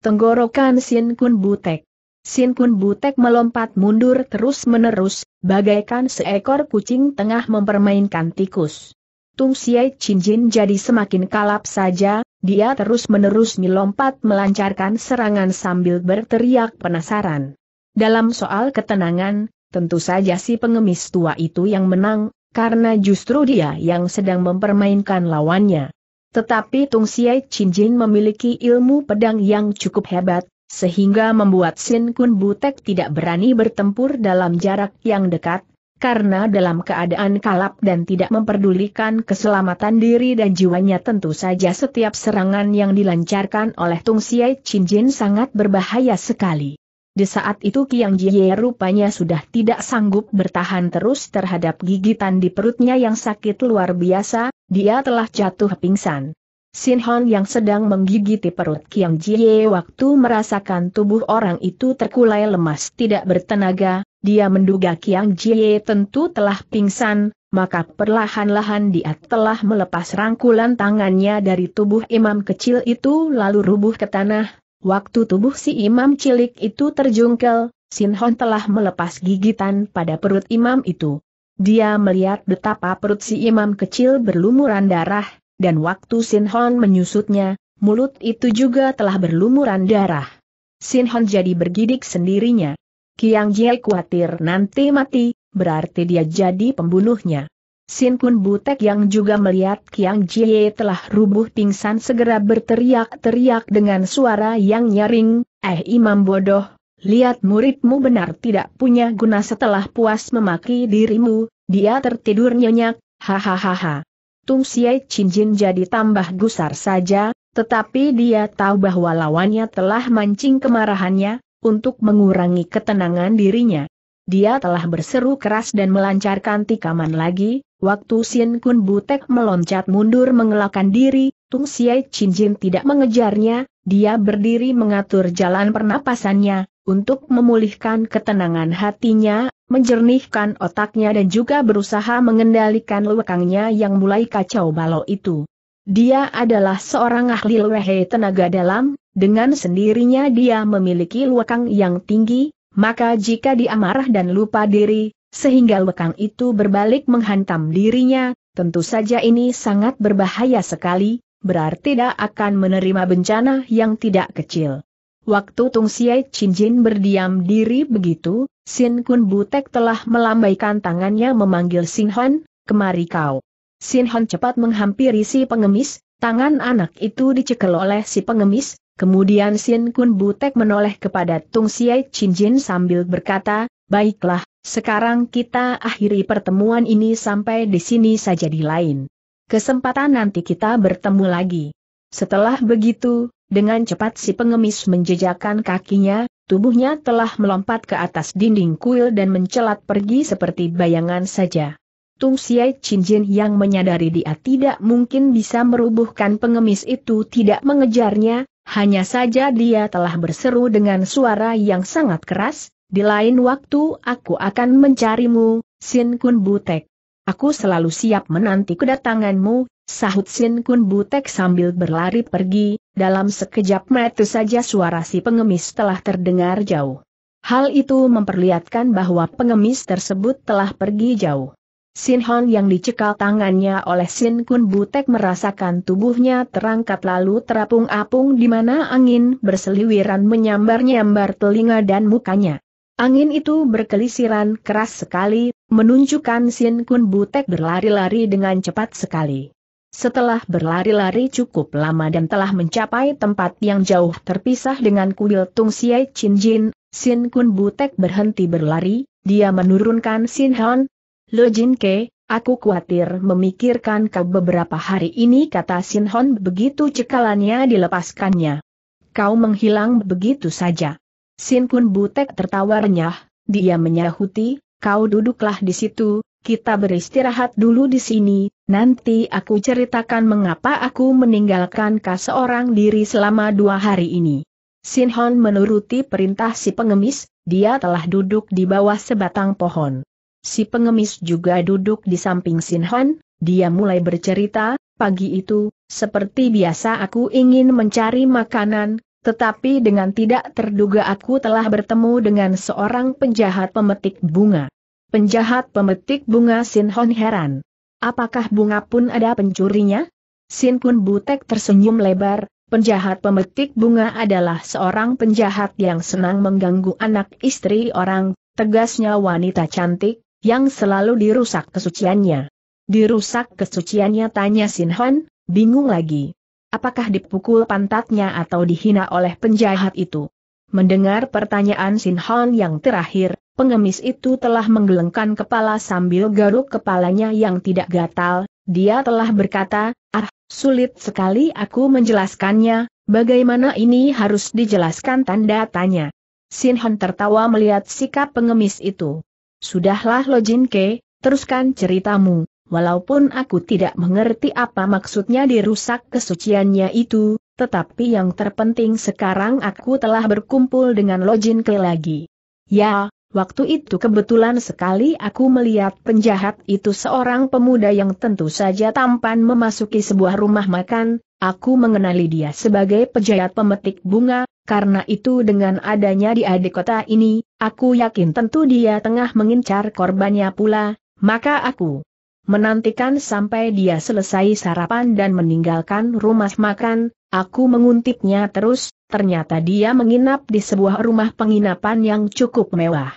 [SPEAKER 1] tenggorokan Sin Kun Butek. Sin Kun Butek melompat mundur terus-menerus, bagaikan seekor kucing tengah mempermainkan tikus. Tung Siai Chin Jin jadi semakin kalap saja, dia terus-menerus melompat melancarkan serangan sambil berteriak penasaran. Dalam soal ketenangan, tentu saja si pengemis tua itu yang menang, karena justru dia yang sedang mempermainkan lawannya. Tetapi Tung Siai Chin Jin memiliki ilmu pedang yang cukup hebat, sehingga membuat Sin Kun Butek tidak berani bertempur dalam jarak yang dekat, karena dalam keadaan kalap dan tidak memperdulikan keselamatan diri dan jiwanya tentu saja setiap serangan yang dilancarkan oleh Tung Siai Chin Jin sangat berbahaya sekali. Di saat itu Kiang Jie rupanya sudah tidak sanggup bertahan terus terhadap gigitan di perutnya yang sakit luar biasa, dia telah jatuh pingsan. Sin Hon yang sedang menggigiti perut Kiang Jie waktu merasakan tubuh orang itu terkulai lemas tidak bertenaga, dia menduga Kiang Jie tentu telah pingsan, maka perlahan-lahan dia telah melepas rangkulan tangannya dari tubuh imam kecil itu lalu rubuh ke tanah. Waktu tubuh si imam cilik itu terjungkel, Sin Hon telah melepas gigitan pada perut imam itu. Dia melihat betapa perut si imam kecil berlumuran darah, dan waktu Sinhon menyusutnya, mulut itu juga telah berlumuran darah. Sinhon jadi bergidik sendirinya. Kiang Jie khawatir nanti mati, berarti dia jadi pembunuhnya. Sin Kun Butek yang juga melihat Kiang Jie telah rubuh pingsan segera berteriak-teriak dengan suara yang nyaring, Eh imam bodoh, lihat muridmu benar tidak punya guna setelah puas memaki dirimu, dia tertidur nyenyak, hahaha. Tung Siai Cincin jadi tambah gusar saja, tetapi dia tahu bahwa lawannya telah mancing kemarahannya, untuk mengurangi ketenangan dirinya. Dia telah berseru keras dan melancarkan tikaman lagi, waktu Sien Kun Butek meloncat mundur mengelakkan diri, Tung Siai Cincin tidak mengejarnya, dia berdiri mengatur jalan pernapasannya, untuk memulihkan ketenangan hatinya, menjernihkan otaknya dan juga berusaha mengendalikan lewekangnya yang mulai kacau balau itu. Dia adalah seorang ahli lehe tenaga dalam, dengan sendirinya dia memiliki lewekang yang tinggi, maka jika dia marah dan lupa diri, sehingga lewekang itu berbalik menghantam dirinya, tentu saja ini sangat berbahaya sekali, berarti tidak akan menerima bencana yang tidak kecil. Waktu Tung Siai Chin Jin berdiam diri begitu, Sin Kun Butek telah melambaikan tangannya memanggil Sin Hon, kemari kau. Sin Hon cepat menghampiri si pengemis, tangan anak itu dicekel oleh si pengemis, kemudian Sin Kun Butek menoleh kepada Tung Siai Chin Jin sambil berkata, baiklah, sekarang kita akhiri pertemuan ini sampai di sini saja di lain. Kesempatan nanti kita bertemu lagi. Setelah begitu, dengan cepat si pengemis menjejakkan kakinya, tubuhnya telah melompat ke atas dinding kuil dan mencelat pergi seperti bayangan saja. Tung Siai Jin yang menyadari dia tidak mungkin bisa merubuhkan pengemis itu tidak mengejarnya, hanya saja dia telah berseru dengan suara yang sangat keras, di lain waktu aku akan mencarimu, Sin Kun Butek. Aku selalu siap menanti kedatanganmu, sahut Sin Kun Butek sambil berlari pergi, dalam sekejap mata saja suara si pengemis telah terdengar jauh. Hal itu memperlihatkan bahwa pengemis tersebut telah pergi jauh. Sin Hon yang dicekal tangannya oleh Sin Kun Butek merasakan tubuhnya terangkat lalu terapung-apung di mana angin berseliwiran menyambar-nyambar telinga dan mukanya. Angin itu berkelisiran keras sekali, menunjukkan Sin Kun Butek berlari-lari dengan cepat sekali. Setelah berlari-lari cukup lama dan telah mencapai tempat yang jauh terpisah dengan kuil Tung Siai Chin Jin, Sin Kun Butek berhenti berlari, dia menurunkan Sin Hon. Lo Jin Ke, aku khawatir memikirkan kau beberapa hari ini kata Sin Hon begitu cekalannya dilepaskannya. Kau menghilang begitu saja. Sin Kun Butek tertawa renyah, dia menyahuti, kau duduklah di situ, kita beristirahat dulu di sini, Nanti aku ceritakan mengapa aku meninggalkan kau seorang diri selama dua hari ini. Sinhon menuruti perintah si pengemis, dia telah duduk di bawah sebatang pohon. Si pengemis juga duduk di samping Sinhon, dia mulai bercerita, pagi itu, seperti biasa aku ingin mencari makanan, tetapi dengan tidak terduga aku telah bertemu dengan seorang penjahat pemetik bunga. Penjahat pemetik bunga Sinhon heran. Apakah bunga pun ada pencurinya? Sin Kun Butek tersenyum lebar, penjahat pemetik bunga adalah seorang penjahat yang senang mengganggu anak istri orang, tegasnya wanita cantik, yang selalu dirusak kesuciannya. Dirusak kesuciannya tanya Sin Hon, bingung lagi. Apakah dipukul pantatnya atau dihina oleh penjahat itu? Mendengar pertanyaan Sin Hon yang terakhir, Pengemis itu telah menggelengkan kepala sambil garuk kepalanya yang tidak gatal, dia telah berkata, ah, sulit sekali aku menjelaskannya, bagaimana ini harus dijelaskan tanda tanya. Sinhon tertawa melihat sikap pengemis itu. Sudahlah Lo Jin-ke, teruskan ceritamu, walaupun aku tidak mengerti apa maksudnya dirusak kesuciannya itu, tetapi yang terpenting sekarang aku telah berkumpul dengan Lo Jin-ke lagi. Ya, Waktu itu kebetulan sekali aku melihat penjahat itu seorang pemuda yang tentu saja tampan memasuki sebuah rumah makan, aku mengenali dia sebagai pejaya pemetik bunga, karena itu dengan adanya di adik kota ini, aku yakin tentu dia tengah mengincar korbannya pula, maka aku menantikan sampai dia selesai sarapan dan meninggalkan rumah makan, Aku menguntitnya terus, ternyata dia menginap di sebuah rumah penginapan yang cukup mewah.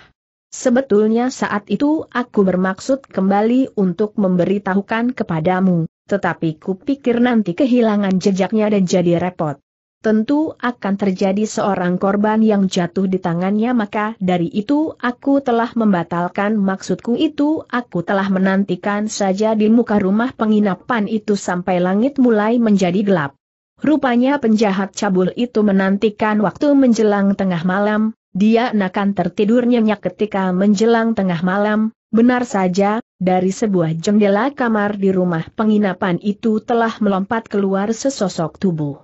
[SPEAKER 1] Sebetulnya saat itu aku bermaksud kembali untuk memberitahukan kepadamu, tetapi kupikir nanti kehilangan jejaknya dan jadi repot. Tentu akan terjadi seorang korban yang jatuh di tangannya maka dari itu aku telah membatalkan maksudku itu aku telah menantikan saja di muka rumah penginapan itu sampai langit mulai menjadi gelap. Rupanya penjahat cabul itu menantikan waktu menjelang tengah malam, dia akan tertidur nyenyak ketika menjelang tengah malam, benar saja, dari sebuah jendela kamar di rumah penginapan itu telah melompat keluar sesosok tubuh.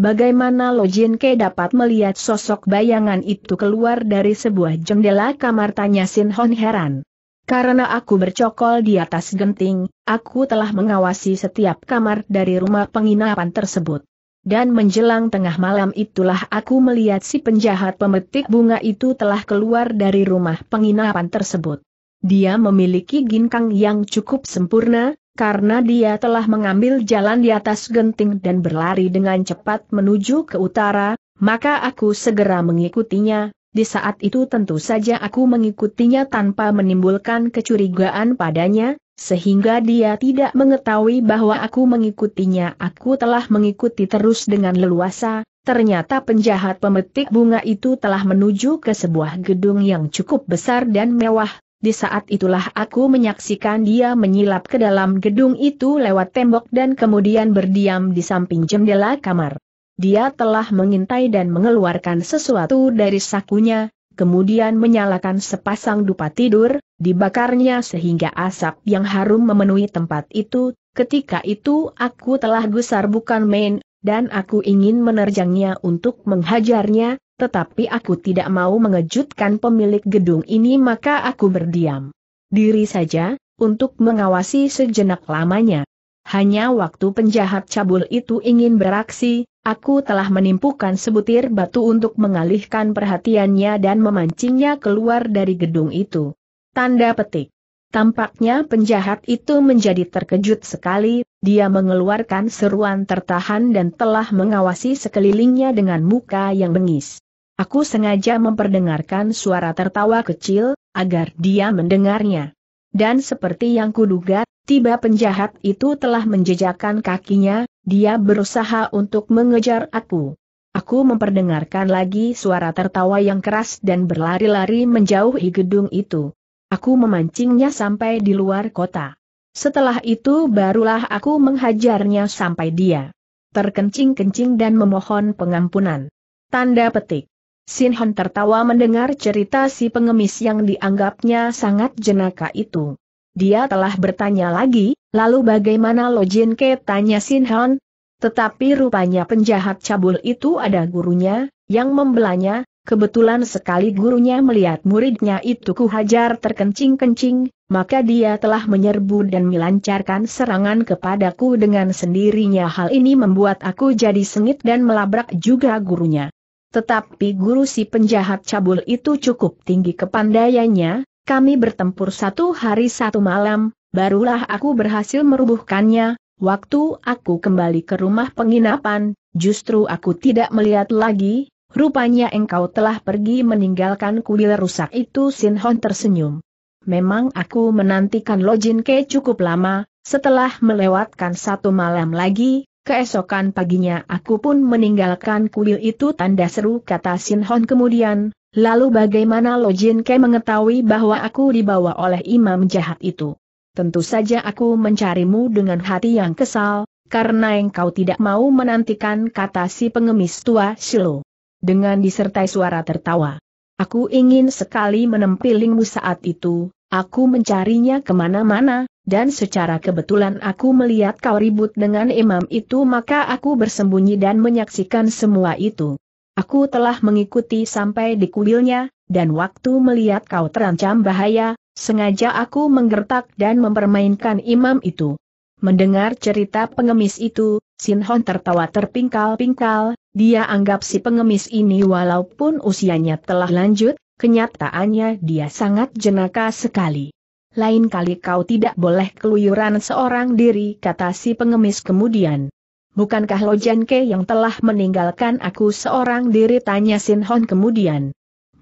[SPEAKER 1] Bagaimana Lo Jin Ke dapat melihat sosok bayangan itu keluar dari sebuah jendela kamar tanya Sin Hon heran. Karena aku bercokol di atas genting, aku telah mengawasi setiap kamar dari rumah penginapan tersebut. Dan menjelang tengah malam itulah aku melihat si penjahat pemetik bunga itu telah keluar dari rumah penginapan tersebut. Dia memiliki ginkang yang cukup sempurna, karena dia telah mengambil jalan di atas genting dan berlari dengan cepat menuju ke utara, maka aku segera mengikutinya, di saat itu tentu saja aku mengikutinya tanpa menimbulkan kecurigaan padanya, sehingga dia tidak mengetahui bahwa aku mengikutinya. Aku telah mengikuti terus dengan leluasa, ternyata penjahat pemetik bunga itu telah menuju ke sebuah gedung yang cukup besar dan mewah. Di saat itulah aku menyaksikan dia menyilap ke dalam gedung itu lewat tembok dan kemudian berdiam di samping jendela kamar. Dia telah mengintai dan mengeluarkan sesuatu dari sakunya, kemudian menyalakan sepasang dupa tidur, dibakarnya sehingga asap yang harum memenuhi tempat itu, ketika itu aku telah gusar bukan main, dan aku ingin menerjangnya untuk menghajarnya, tetapi aku tidak mau mengejutkan pemilik gedung ini maka aku berdiam. Diri saja, untuk mengawasi sejenak lamanya. Hanya waktu penjahat cabul itu ingin beraksi, Aku telah menimpukan sebutir batu untuk mengalihkan perhatiannya dan memancingnya keluar dari gedung itu. Tanda petik. Tampaknya penjahat itu menjadi terkejut sekali, dia mengeluarkan seruan tertahan dan telah mengawasi sekelilingnya dengan muka yang bengis. Aku sengaja memperdengarkan suara tertawa kecil, agar dia mendengarnya. Dan seperti yang kuduga, Tiba penjahat itu telah menjejakkan kakinya, dia berusaha untuk mengejar aku. Aku memperdengarkan lagi suara tertawa yang keras dan berlari-lari menjauhi gedung itu. Aku memancingnya sampai di luar kota. Setelah itu barulah aku menghajarnya sampai dia terkencing-kencing dan memohon pengampunan. Tanda petik. Sinhon tertawa mendengar cerita si pengemis yang dianggapnya sangat jenaka itu. Dia telah bertanya lagi, lalu bagaimana Lo Jin Ke tanya Sin Han? Tetapi rupanya penjahat cabul itu ada gurunya, yang membelanya, kebetulan sekali gurunya melihat muridnya itu kuhajar terkencing-kencing, maka dia telah menyerbu dan melancarkan serangan kepadaku dengan sendirinya hal ini membuat aku jadi sengit dan melabrak juga gurunya. Tetapi guru si penjahat cabul itu cukup tinggi kepandaiannya, kami bertempur satu hari satu malam, barulah aku berhasil merubuhkannya, waktu aku kembali ke rumah penginapan, justru aku tidak melihat lagi, rupanya engkau telah pergi meninggalkan kuil rusak itu Sin Hon tersenyum. Memang aku menantikan Jin Ke cukup lama, setelah melewatkan satu malam lagi, Keesokan paginya aku pun meninggalkan kuil itu tanda seru kata Sin Hon kemudian, Lalu bagaimana Lo Jin Ke mengetahui bahwa aku dibawa oleh imam jahat itu? Tentu saja aku mencarimu dengan hati yang kesal, karena engkau tidak mau menantikan kata si pengemis tua Silo. Dengan disertai suara tertawa. Aku ingin sekali menempilingmu saat itu, aku mencarinya kemana-mana, dan secara kebetulan aku melihat kau ribut dengan imam itu maka aku bersembunyi dan menyaksikan semua itu. Aku telah mengikuti sampai di kuilnya, dan waktu melihat kau terancam bahaya, sengaja aku menggertak dan mempermainkan imam itu. Mendengar cerita pengemis itu, Sinhon tertawa terpingkal-pingkal, dia anggap si pengemis ini walaupun usianya telah lanjut, kenyataannya dia sangat jenaka sekali. Lain kali kau tidak boleh keluyuran seorang diri kata si pengemis kemudian bukankah Lo Ke yang telah meninggalkan aku seorang diri tanya Sin Hon kemudian.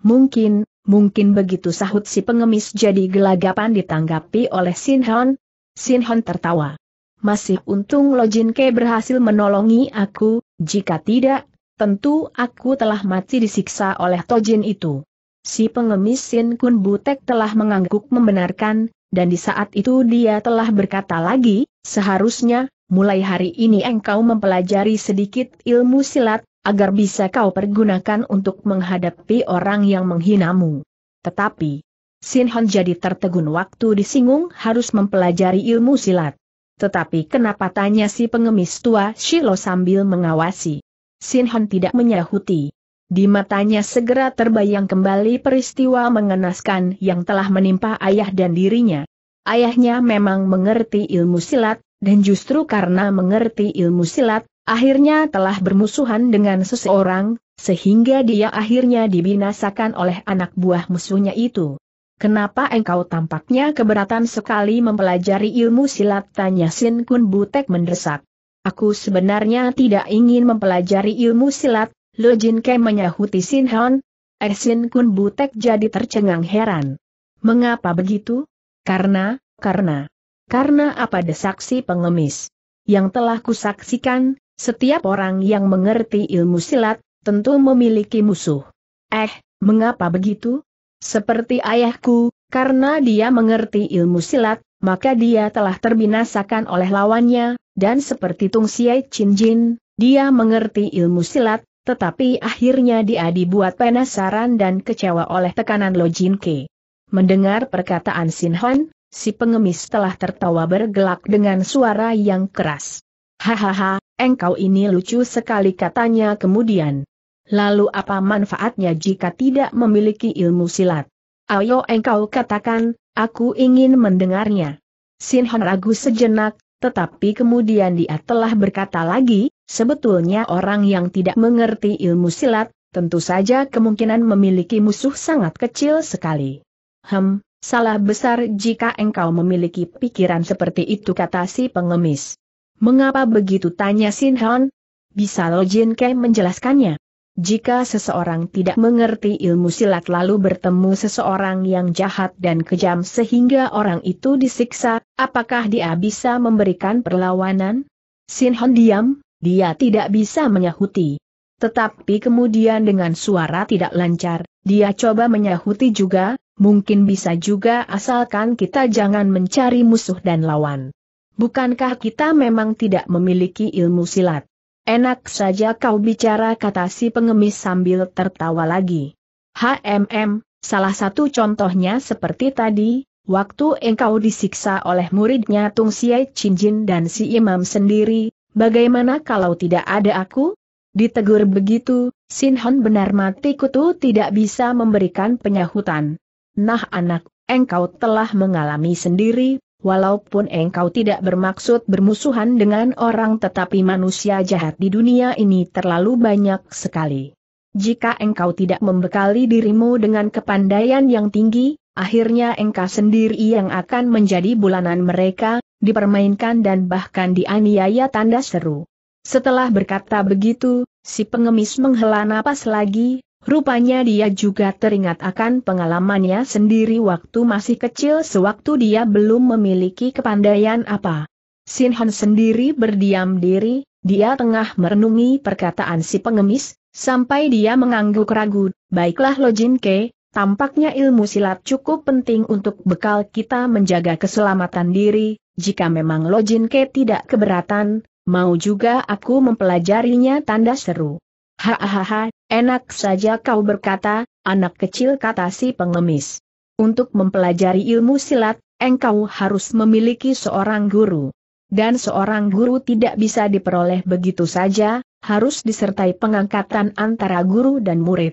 [SPEAKER 1] Mungkin, mungkin begitu sahut si pengemis jadi gelagapan ditanggapi oleh Sin Hon. Sin Hon tertawa. Masih untung Lo Jin Ke berhasil menolongi aku, jika tidak, tentu aku telah mati disiksa oleh Tojin itu. Si pengemis Sin Kun Butek telah mengangguk membenarkan, dan di saat itu dia telah berkata lagi, seharusnya, mulai hari ini engkau mempelajari sedikit ilmu silat, agar bisa kau pergunakan untuk menghadapi orang yang menghinamu. Tetapi, Sin Hon jadi tertegun waktu disinggung harus mempelajari ilmu silat. Tetapi kenapa tanya si pengemis tua Shiloh sambil mengawasi. Sin Hon tidak menyahuti. Di matanya segera terbayang kembali peristiwa mengenaskan yang telah menimpa ayah dan dirinya. Ayahnya memang mengerti ilmu silat, dan justru karena mengerti ilmu silat, akhirnya telah bermusuhan dengan seseorang, sehingga dia akhirnya dibinasakan oleh anak buah musuhnya itu. Kenapa engkau tampaknya keberatan sekali mempelajari ilmu silat? Tanya Sin Kun Butek mendesak. Aku sebenarnya tidak ingin mempelajari ilmu silat, Lo Jin Ke menyahuti Sin Hon. Eh Sin Kun Butek jadi tercengang heran. Mengapa begitu? Karena, karena, karena apa desak si pengemis. Yang telah kusaksikan, setiap orang yang mengerti ilmu silat, tentu memiliki musuh. Eh, mengapa begitu? Seperti ayahku, karena dia mengerti ilmu silat, maka dia telah terbinasakan oleh lawannya, dan seperti Tung Siai Chin Jin, dia mengerti ilmu silat, tetapi akhirnya dia dibuat penasaran dan kecewa oleh tekanan Lo Jin Ke. Mendengar perkataan Sin Hon, Si pengemis telah tertawa bergelak dengan suara yang keras. Hahaha, engkau ini lucu sekali katanya kemudian. Lalu apa manfaatnya jika tidak memiliki ilmu silat? Ayo engkau katakan, aku ingin mendengarnya. Sinhan ragu sejenak, tetapi kemudian dia telah berkata lagi, sebetulnya orang yang tidak mengerti ilmu silat, tentu saja kemungkinan memiliki musuh sangat kecil sekali. Hem, Salah besar jika engkau memiliki pikiran seperti itu kata si pengemis. Mengapa begitu tanya Sin Hon? Bisa Lo Jin Ke menjelaskannya. Jika seseorang tidak mengerti ilmu silat lalu bertemu seseorang yang jahat dan kejam sehingga orang itu disiksa, apakah dia bisa memberikan perlawanan? Sin Hon diam, dia tidak bisa menyahuti. Tetapi kemudian dengan suara tidak lancar, dia coba menyahuti juga, mungkin bisa juga asalkan kita jangan mencari musuh dan lawan. Bukankah kita memang tidak memiliki ilmu silat? Enak saja kau bicara kata si pengemis sambil tertawa lagi. HMM, salah satu contohnya seperti tadi, waktu engkau disiksa oleh muridnya Tung Siai Cinjin dan si imam sendiri, bagaimana kalau tidak ada aku? Ditegur begitu, Sin Hon benar mati kutu tidak bisa memberikan penyahutan. Nah anak, engkau telah mengalami sendiri, walaupun engkau tidak bermaksud bermusuhan dengan orang tetapi manusia jahat di dunia ini terlalu banyak sekali. Jika engkau tidak membekali dirimu dengan kepandaian yang tinggi, akhirnya engkau sendiri yang akan menjadi bulanan mereka, dipermainkan dan bahkan dianiaya tanda seru. Setelah berkata begitu, si pengemis menghela napas lagi, Rupanya dia juga teringat akan pengalamannya sendiri waktu masih kecil sewaktu dia belum memiliki kepandaian apa. Sinhan sendiri berdiam diri, dia tengah merenungi perkataan si pengemis, sampai dia mengangguk ragu, baiklah Lo Jin Ke, tampaknya ilmu silat cukup penting untuk bekal kita menjaga keselamatan diri, jika memang Lo Jin Ke tidak keberatan, mau juga aku mempelajarinya tanda seru. Hahaha, enak saja kau berkata, anak kecil kata si pengemis. Untuk mempelajari ilmu silat, engkau harus memiliki seorang guru. Dan seorang guru tidak bisa diperoleh begitu saja, harus disertai pengangkatan antara guru dan murid.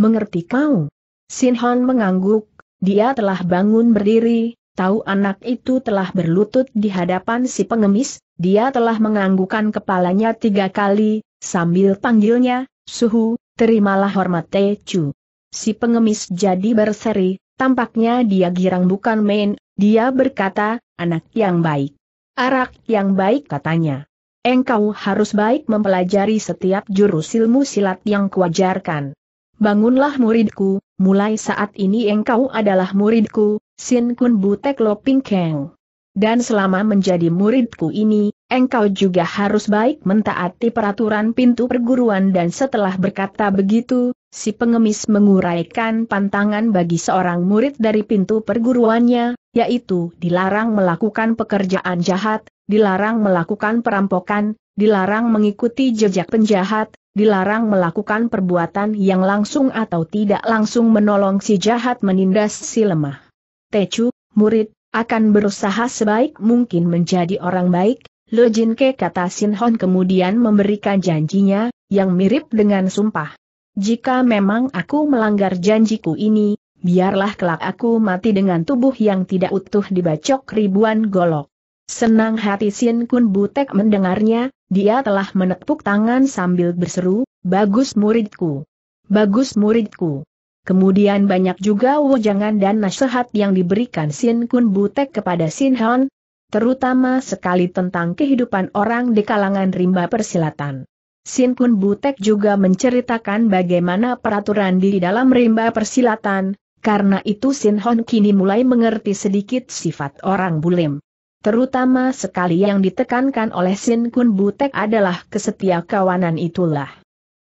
[SPEAKER 1] Mengerti kau? Sinhon mengangguk, dia telah bangun berdiri, Tahu anak itu telah berlutut di hadapan si pengemis, dia telah menganggukan kepalanya tiga kali, sambil panggilnya, Suhu, terimalah hormat Tecu. Si pengemis jadi berseri, tampaknya dia girang bukan main, dia berkata, anak yang baik. Arak yang baik katanya. Engkau harus baik mempelajari setiap jurus ilmu silat yang kuajarkan. Bangunlah muridku, mulai saat ini engkau adalah muridku, Sin Kun Butek Ping Keng. Dan selama menjadi muridku ini, engkau juga harus baik mentaati peraturan pintu perguruan dan setelah berkata begitu, si pengemis menguraikan pantangan bagi seorang murid dari pintu perguruannya, yaitu dilarang melakukan pekerjaan jahat, dilarang melakukan perampokan, dilarang mengikuti jejak penjahat, dilarang melakukan perbuatan yang langsung atau tidak langsung menolong si jahat menindas si lemah. Tecu, murid, akan berusaha sebaik mungkin menjadi orang baik, Lo Jin Ke kata Sin Hon kemudian memberikan janjinya, yang mirip dengan sumpah. Jika memang aku melanggar janjiku ini, biarlah kelak aku mati dengan tubuh yang tidak utuh dibacok ribuan golok. Senang hati Sin Kun Butek mendengarnya, dia telah menepuk tangan sambil berseru, bagus muridku. Bagus muridku. Kemudian banyak juga wujangan dan nasihat yang diberikan Sin Kun Butek kepada Sin Han, terutama sekali tentang kehidupan orang di kalangan rimba persilatan. Sin Kun Butek juga menceritakan bagaimana peraturan di dalam rimba persilatan, karena itu Sin Hon kini mulai mengerti sedikit sifat orang bulim. Terutama sekali yang ditekankan oleh Sin Kun Butek adalah kesetia kawanan itulah.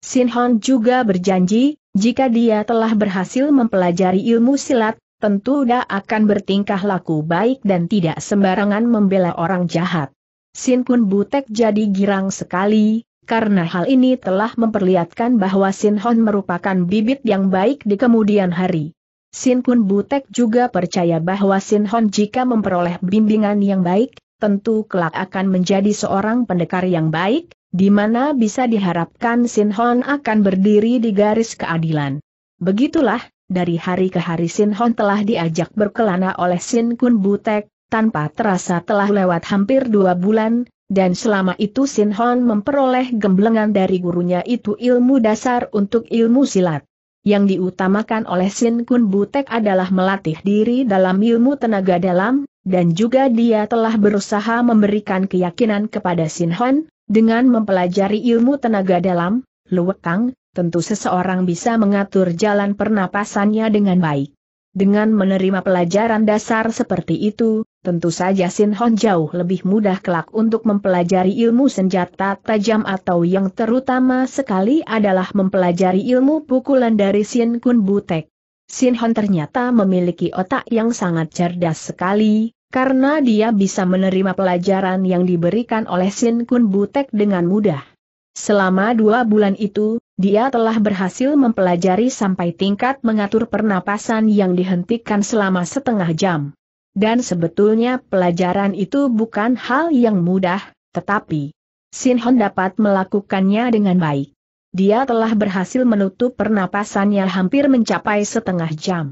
[SPEAKER 1] Sin Hon juga berjanji, jika dia telah berhasil mempelajari ilmu silat, tentu dia akan bertingkah laku baik dan tidak sembarangan membela orang jahat. Sin Kun Butek jadi girang sekali, karena hal ini telah memperlihatkan bahwa Sin Hon merupakan bibit yang baik di kemudian hari. Sin Kun Butek juga percaya bahwa Sin Hon jika memperoleh bimbingan yang baik, tentu kelak akan menjadi seorang pendekar yang baik, di mana bisa diharapkan Sin Hon akan berdiri di garis keadilan. Begitulah, dari hari ke hari Sin Hon telah diajak berkelana oleh Sin Kun Butek, tanpa terasa telah lewat hampir dua bulan, dan selama itu Sin Hon memperoleh gemblengan dari gurunya itu ilmu dasar untuk ilmu silat. Yang diutamakan oleh Sin Kun Butek adalah melatih diri dalam ilmu tenaga dalam, dan juga dia telah berusaha memberikan keyakinan kepada Sin Hon, dengan mempelajari ilmu tenaga dalam, luwekang, tentu seseorang bisa mengatur jalan pernapasannya dengan baik. Dengan menerima pelajaran dasar seperti itu, tentu saja Sin Hon jauh lebih mudah kelak untuk mempelajari ilmu senjata tajam atau yang terutama sekali adalah mempelajari ilmu pukulan dari Sin Kun Butek. Sin Hon ternyata memiliki otak yang sangat cerdas sekali, karena dia bisa menerima pelajaran yang diberikan oleh Sin Kun Butek dengan mudah. Selama dua bulan itu, dia telah berhasil mempelajari sampai tingkat mengatur pernapasan yang dihentikan selama setengah jam. Dan sebetulnya pelajaran itu bukan hal yang mudah, tetapi Sinhon dapat melakukannya dengan baik. Dia telah berhasil menutup pernapasannya hampir mencapai setengah jam.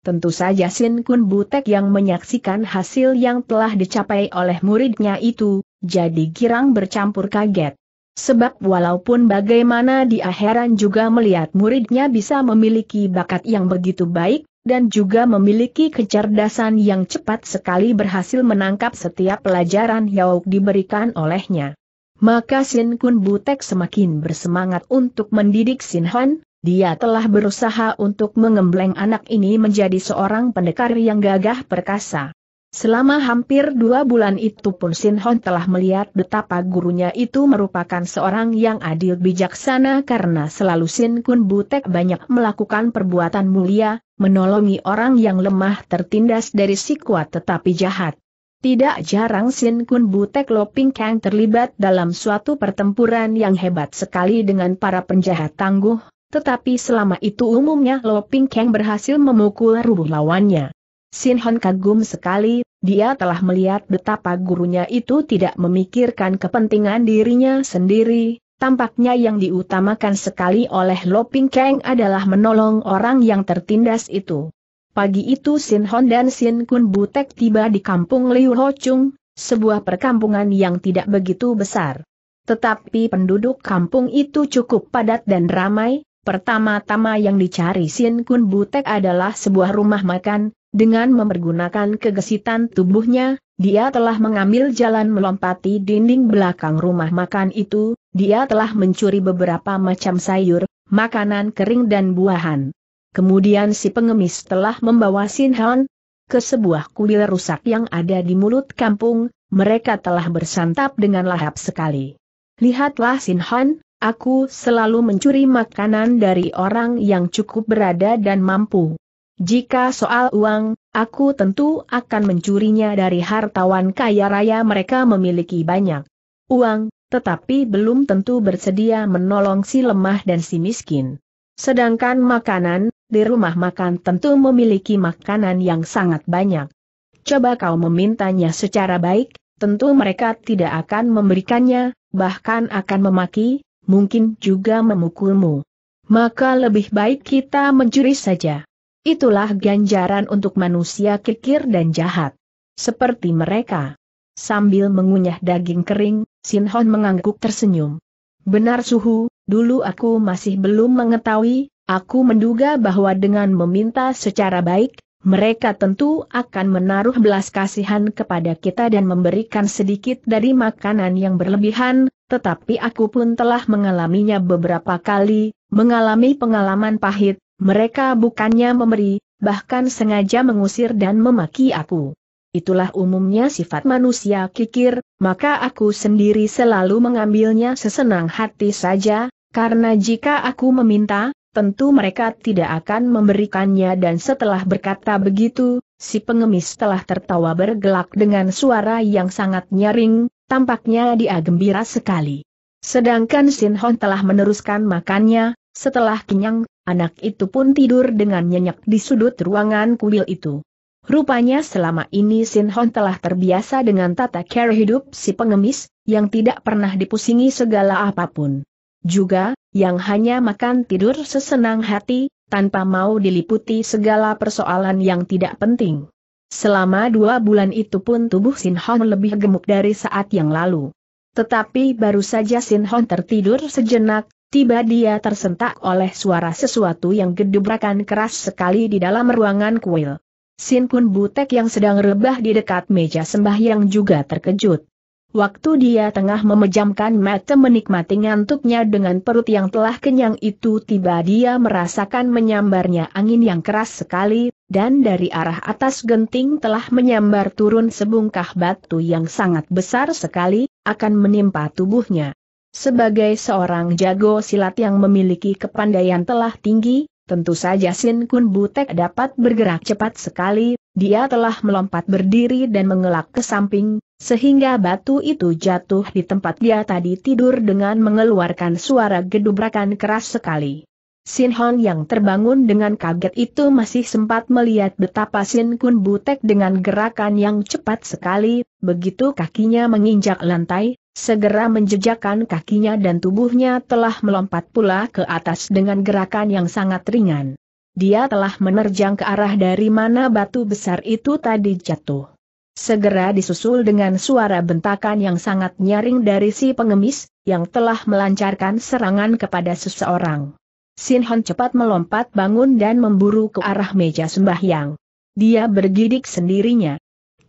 [SPEAKER 1] Tentu saja Sin Kun Butek yang menyaksikan hasil yang telah dicapai oleh muridnya itu, jadi girang bercampur kaget. Sebab walaupun bagaimana di akhiran juga melihat muridnya bisa memiliki bakat yang begitu baik, dan juga memiliki kecerdasan yang cepat sekali berhasil menangkap setiap pelajaran yang diberikan olehnya. Maka Sin Kun Butek semakin bersemangat untuk mendidik Sin Han, dia telah berusaha untuk mengembleng anak ini menjadi seorang pendekar yang gagah perkasa. Selama hampir dua bulan itu pun Sin Hon telah melihat betapa gurunya itu merupakan seorang yang adil bijaksana karena selalu Sin Kun Butek banyak melakukan perbuatan mulia, menolongi orang yang lemah tertindas dari si kuat tetapi jahat. Tidak jarang Sin Kun Butek Loping Kang terlibat dalam suatu pertempuran yang hebat sekali dengan para penjahat tangguh, tetapi selama itu umumnya Loping Kang berhasil memukul rubuh lawannya. Sin Hon kagum sekali, dia telah melihat betapa gurunya itu tidak memikirkan kepentingan dirinya sendiri, tampaknya yang diutamakan sekali oleh Loping Kang adalah menolong orang yang tertindas itu. Pagi itu Sin Hon dan Sin Kun Butek tiba di kampung Liu Ho Chung, sebuah perkampungan yang tidak begitu besar. Tetapi penduduk kampung itu cukup padat dan ramai, pertama-tama yang dicari Sin Kun Butek adalah sebuah rumah makan, dengan memergunakan kegesitan tubuhnya, dia telah mengambil jalan melompati dinding belakang rumah makan itu, dia telah mencuri beberapa macam sayur, makanan kering dan buahan. Kemudian si pengemis telah membawa sin Sinhan ke sebuah kuil rusak yang ada di mulut kampung, mereka telah bersantap dengan lahap sekali. Lihatlah sin Sinhan, aku selalu mencuri makanan dari orang yang cukup berada dan mampu. Jika soal uang, aku tentu akan mencurinya dari hartawan kaya raya mereka memiliki banyak uang, tetapi belum tentu bersedia menolong si lemah dan si miskin. Sedangkan makanan, di rumah makan tentu memiliki makanan yang sangat banyak. Coba kau memintanya secara baik, tentu mereka tidak akan memberikannya, bahkan akan memaki, mungkin juga memukulmu. Maka lebih baik kita mencuri saja. Itulah ganjaran untuk manusia kikir dan jahat. Seperti mereka. Sambil mengunyah daging kering, Sinhon mengangguk tersenyum. Benar suhu, dulu aku masih belum mengetahui, aku menduga bahwa dengan meminta secara baik, mereka tentu akan menaruh belas kasihan kepada kita dan memberikan sedikit dari makanan yang berlebihan, tetapi aku pun telah mengalaminya beberapa kali, Mengalami pengalaman pahit, mereka bukannya memberi, bahkan sengaja mengusir dan memaki aku. Itulah umumnya sifat manusia kikir, maka aku sendiri selalu mengambilnya sesenang hati saja, karena jika aku meminta, tentu mereka tidak akan memberikannya dan setelah berkata begitu, si pengemis telah tertawa bergelak dengan suara yang sangat nyaring, tampaknya dia gembira sekali. Sedangkan Sin Hon telah meneruskan makannya, setelah kenyang, anak itu pun tidur dengan nyenyak di sudut ruangan kuil itu. Rupanya selama ini Sin Hon telah terbiasa dengan tata cara hidup si pengemis, yang tidak pernah dipusingi segala apapun. Juga, yang hanya makan tidur sesenang hati, tanpa mau diliputi segala persoalan yang tidak penting. Selama dua bulan itu pun tubuh Sin Hon lebih gemuk dari saat yang lalu. Tetapi baru saja Sin Hon tertidur sejenak, tiba dia tersentak oleh suara sesuatu yang gedubrakan keras sekali di dalam ruangan kuil. Sin Kun Butek yang sedang rebah di dekat meja sembahyang juga terkejut. Waktu dia tengah memejamkan mata menikmati ngantuknya dengan perut yang telah kenyang itu tiba dia merasakan menyambarnya angin yang keras sekali, dan dari arah atas genting telah menyambar turun sebungkah batu yang sangat besar sekali, akan menimpa tubuhnya. Sebagai seorang jago silat yang memiliki kepandaian telah tinggi, tentu saja Sin Kun Butek dapat bergerak cepat sekali, dia telah melompat berdiri dan mengelak ke samping, sehingga batu itu jatuh di tempat dia tadi tidur dengan mengeluarkan suara gedubrakan keras sekali. Sin Hon yang terbangun dengan kaget itu masih sempat melihat betapa Sin Kun Butek dengan gerakan yang cepat sekali, begitu kakinya menginjak lantai, segera menjejakkan kakinya dan tubuhnya telah melompat pula ke atas dengan gerakan yang sangat ringan. Dia telah menerjang ke arah dari mana batu besar itu tadi jatuh. Segera disusul dengan suara bentakan yang sangat nyaring dari si pengemis, yang telah melancarkan serangan kepada seseorang sin Sinhon cepat melompat bangun dan memburu ke arah meja sembahyang. Dia bergidik sendirinya.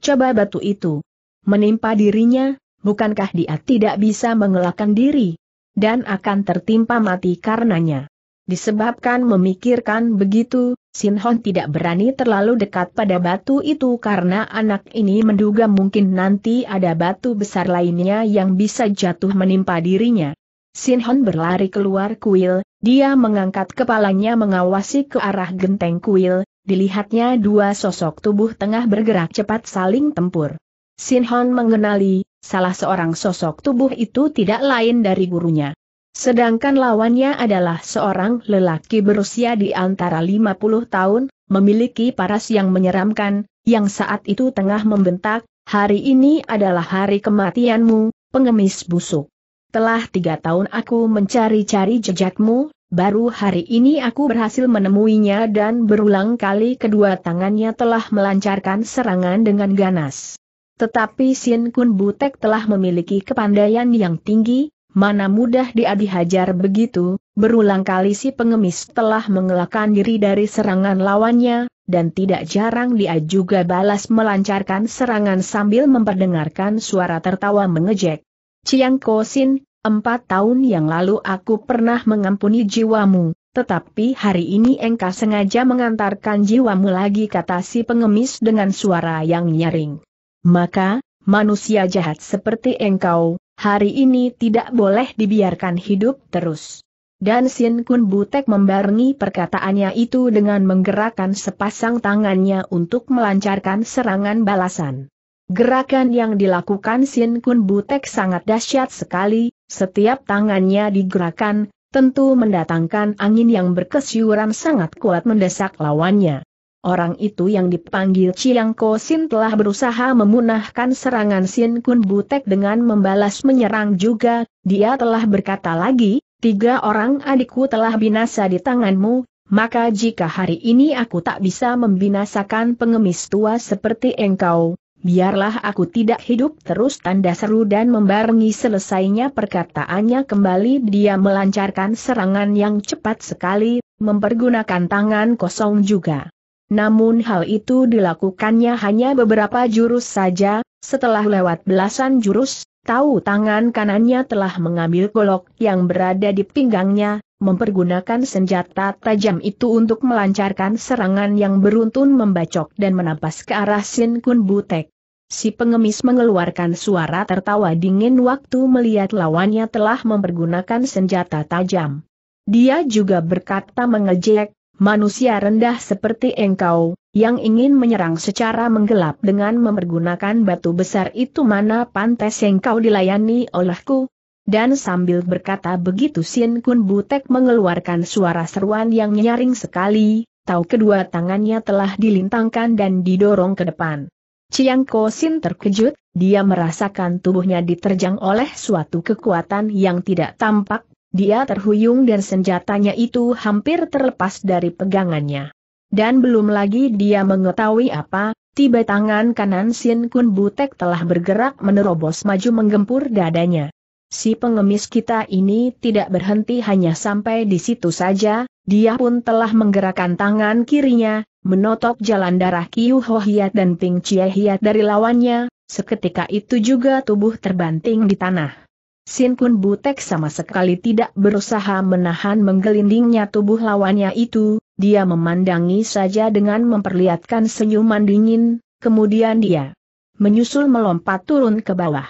[SPEAKER 1] Coba batu itu menimpa dirinya, bukankah dia tidak bisa mengelakkan diri dan akan tertimpa mati karenanya? Disebabkan memikirkan begitu, sin Sinhon tidak berani terlalu dekat pada batu itu karena anak ini menduga mungkin nanti ada batu besar lainnya yang bisa jatuh menimpa dirinya. Sin Hon berlari keluar kuil, dia mengangkat kepalanya mengawasi ke arah genteng kuil, dilihatnya dua sosok tubuh tengah bergerak cepat saling tempur. Sin Hon mengenali, salah seorang sosok tubuh itu tidak lain dari gurunya. Sedangkan lawannya adalah seorang lelaki berusia di antara 50 tahun, memiliki paras yang menyeramkan, yang saat itu tengah membentak, hari ini adalah hari kematianmu, pengemis busuk. Telah tiga tahun aku mencari-cari jejakmu, baru hari ini aku berhasil menemuinya dan berulang kali kedua tangannya telah melancarkan serangan dengan ganas. Tetapi Sin Kun Butek telah memiliki kepandaian yang tinggi, mana mudah dia dihajar begitu, berulang kali si pengemis telah mengelakkan diri dari serangan lawannya, dan tidak jarang dia juga balas melancarkan serangan sambil memperdengarkan suara tertawa mengejek. Chiang Kosin, empat tahun yang lalu aku pernah mengampuni jiwamu, tetapi hari ini engkau sengaja mengantarkan jiwamu lagi kata si pengemis dengan suara yang nyaring. Maka, manusia jahat seperti engkau, hari ini tidak boleh dibiarkan hidup terus. Dan Sin Kun Butek membarengi perkataannya itu dengan menggerakkan sepasang tangannya untuk melancarkan serangan balasan. Gerakan yang dilakukan Sin Kun Butek sangat dahsyat sekali, setiap tangannya digerakkan, tentu mendatangkan angin yang berkesyuran sangat kuat mendesak lawannya. Orang itu yang dipanggil Chiang Ko Sin telah berusaha memunahkan serangan Sin Kun Butek dengan membalas menyerang juga, dia telah berkata lagi, tiga orang adikku telah binasa di tanganmu, maka jika hari ini aku tak bisa membinasakan pengemis tua seperti engkau, Biarlah aku tidak hidup terus tanda seru dan membarengi selesainya perkataannya kembali dia melancarkan serangan yang cepat sekali, mempergunakan tangan kosong juga. Namun hal itu dilakukannya hanya beberapa jurus saja, setelah lewat belasan jurus, Tahu tangan kanannya telah mengambil golok yang berada di pinggangnya, mempergunakan senjata tajam itu untuk melancarkan serangan yang beruntun membacok dan menampas ke arah Sin Kun Butek. Si pengemis mengeluarkan suara tertawa dingin waktu melihat lawannya telah mempergunakan senjata tajam. Dia juga berkata mengejek, manusia rendah seperti engkau, yang ingin menyerang secara menggelap dengan mempergunakan batu besar itu mana pantas engkau dilayani olehku? Dan sambil berkata begitu Sin Kun Butek mengeluarkan suara seruan yang nyaring sekali, tahu kedua tangannya telah dilintangkan dan didorong ke depan. Chiang Ko Sin terkejut, dia merasakan tubuhnya diterjang oleh suatu kekuatan yang tidak tampak, dia terhuyung dan senjatanya itu hampir terlepas dari pegangannya. Dan belum lagi dia mengetahui apa, tiba tangan kanan Sin Kun Butek telah bergerak menerobos maju menggempur dadanya. Si pengemis kita ini tidak berhenti hanya sampai di situ saja, dia pun telah menggerakkan tangan kirinya, menotok jalan darah Kiu Hohiat dan Ping Chie Hiat dari lawannya, seketika itu juga tubuh terbanting di tanah. Sin Kun Butek sama sekali tidak berusaha menahan menggelindingnya tubuh lawannya itu, dia memandangi saja dengan memperlihatkan senyuman dingin, kemudian dia menyusul melompat turun ke bawah.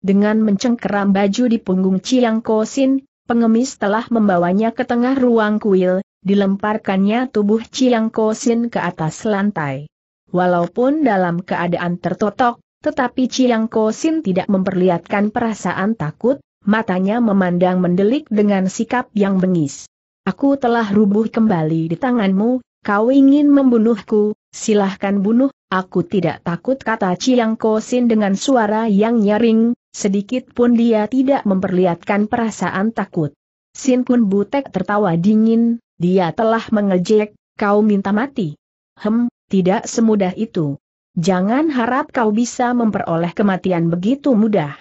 [SPEAKER 1] Dengan mencengkeram baju di punggung Chiang Sin, pengemis telah membawanya ke tengah ruang kuil, dilemparkannya tubuh Chiang Sin ke atas lantai. Walaupun dalam keadaan tertotok, tetapi Chiang Ko Sin tidak memperlihatkan perasaan takut, matanya memandang mendelik dengan sikap yang bengis. Aku telah rubuh kembali di tanganmu, kau ingin membunuhku, silahkan bunuh, aku tidak takut kata Chiang Ko Sin dengan suara yang nyaring, sedikit pun dia tidak memperlihatkan perasaan takut. Sin Kun Butek tertawa dingin, dia telah mengejek, kau minta mati. Hem, tidak semudah itu. Jangan harap kau bisa memperoleh kematian begitu mudah.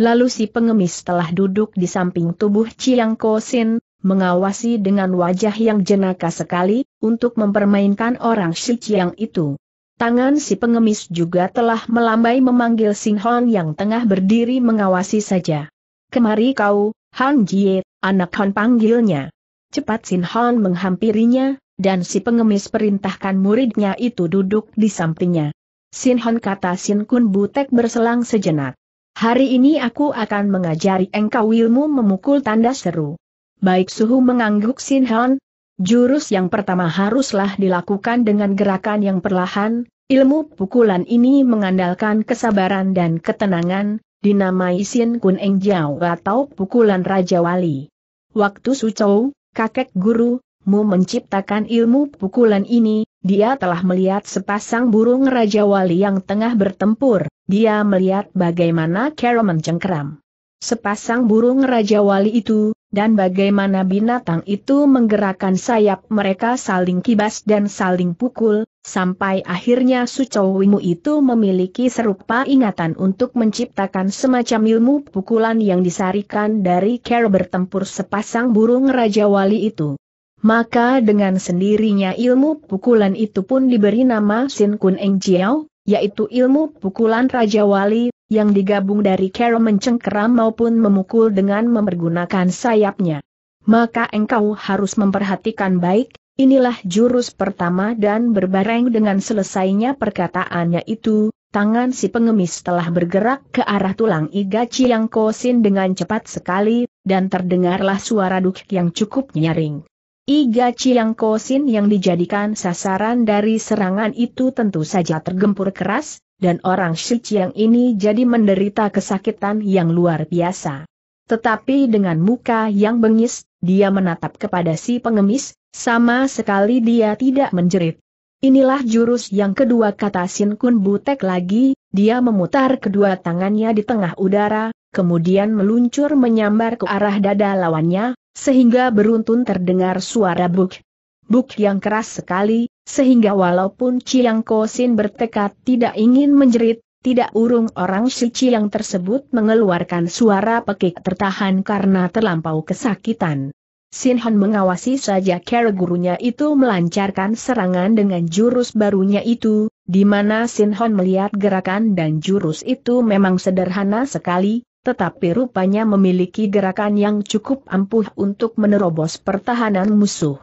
[SPEAKER 1] Lalu si pengemis telah duduk di samping tubuh Chiang Sin, mengawasi dengan wajah yang jenaka sekali, untuk mempermainkan orang si Chiang itu. Tangan si pengemis juga telah melambai memanggil Sing Hon yang tengah berdiri mengawasi saja. Kemari kau, Han Jie, anak Han panggilnya. Cepat Sin Hon menghampirinya, dan si pengemis perintahkan muridnya itu duduk di sampingnya. Sin Hon kata Sin Kun Butek berselang sejenak. Hari ini aku akan mengajari engkau ilmu memukul tanda seru. Baik suhu mengangguk Sin Hon. Jurus yang pertama haruslah dilakukan dengan gerakan yang perlahan, ilmu pukulan ini mengandalkan kesabaran dan ketenangan, dinamai Sin Kun Eng Jiao atau pukulan Raja Wali. Waktu Su Chou, kakek guru, mu menciptakan ilmu pukulan ini, dia telah melihat sepasang burung Raja Wali yang tengah bertempur, dia melihat bagaimana Kero mencengkram Sepasang burung Raja Wali itu, dan bagaimana binatang itu menggerakkan sayap mereka saling kibas dan saling pukul, sampai akhirnya Sucowimu itu memiliki serupa ingatan untuk menciptakan semacam ilmu pukulan yang disarikan dari Kero bertempur sepasang burung Raja Wali itu maka dengan sendirinya ilmu pukulan itu pun diberi nama Sin Kun Eng Jiao, yaitu ilmu pukulan Raja Wali, yang digabung dari cara mencengkeram maupun memukul dengan mempergunakan sayapnya. Maka engkau harus memperhatikan baik, inilah jurus pertama dan berbareng dengan selesainya perkataannya itu, tangan si pengemis telah bergerak ke arah tulang iga Chiang Kosin dengan cepat sekali, dan terdengarlah suara duk yang cukup nyaring. Iga Chiang Kosin yang dijadikan sasaran dari serangan itu tentu saja tergempur keras, dan orang Shi Chiang ini jadi menderita kesakitan yang luar biasa. Tetapi dengan muka yang bengis, dia menatap kepada si pengemis, sama sekali dia tidak menjerit. Inilah jurus yang kedua kata Sin Kun Butek lagi, dia memutar kedua tangannya di tengah udara, kemudian meluncur menyambar ke arah dada lawannya, sehingga beruntun terdengar suara buk. Buk yang keras sekali, sehingga walaupun Chiang Kosin bertekad tidak ingin menjerit, tidak urung orang si Chiang tersebut mengeluarkan suara pekik tertahan karena terlampau kesakitan. Sin Han mengawasi saja kera gurunya itu melancarkan serangan dengan jurus barunya itu, di mana Sin Han melihat gerakan dan jurus itu memang sederhana sekali, tetapi rupanya memiliki gerakan yang cukup ampuh untuk menerobos pertahanan musuh.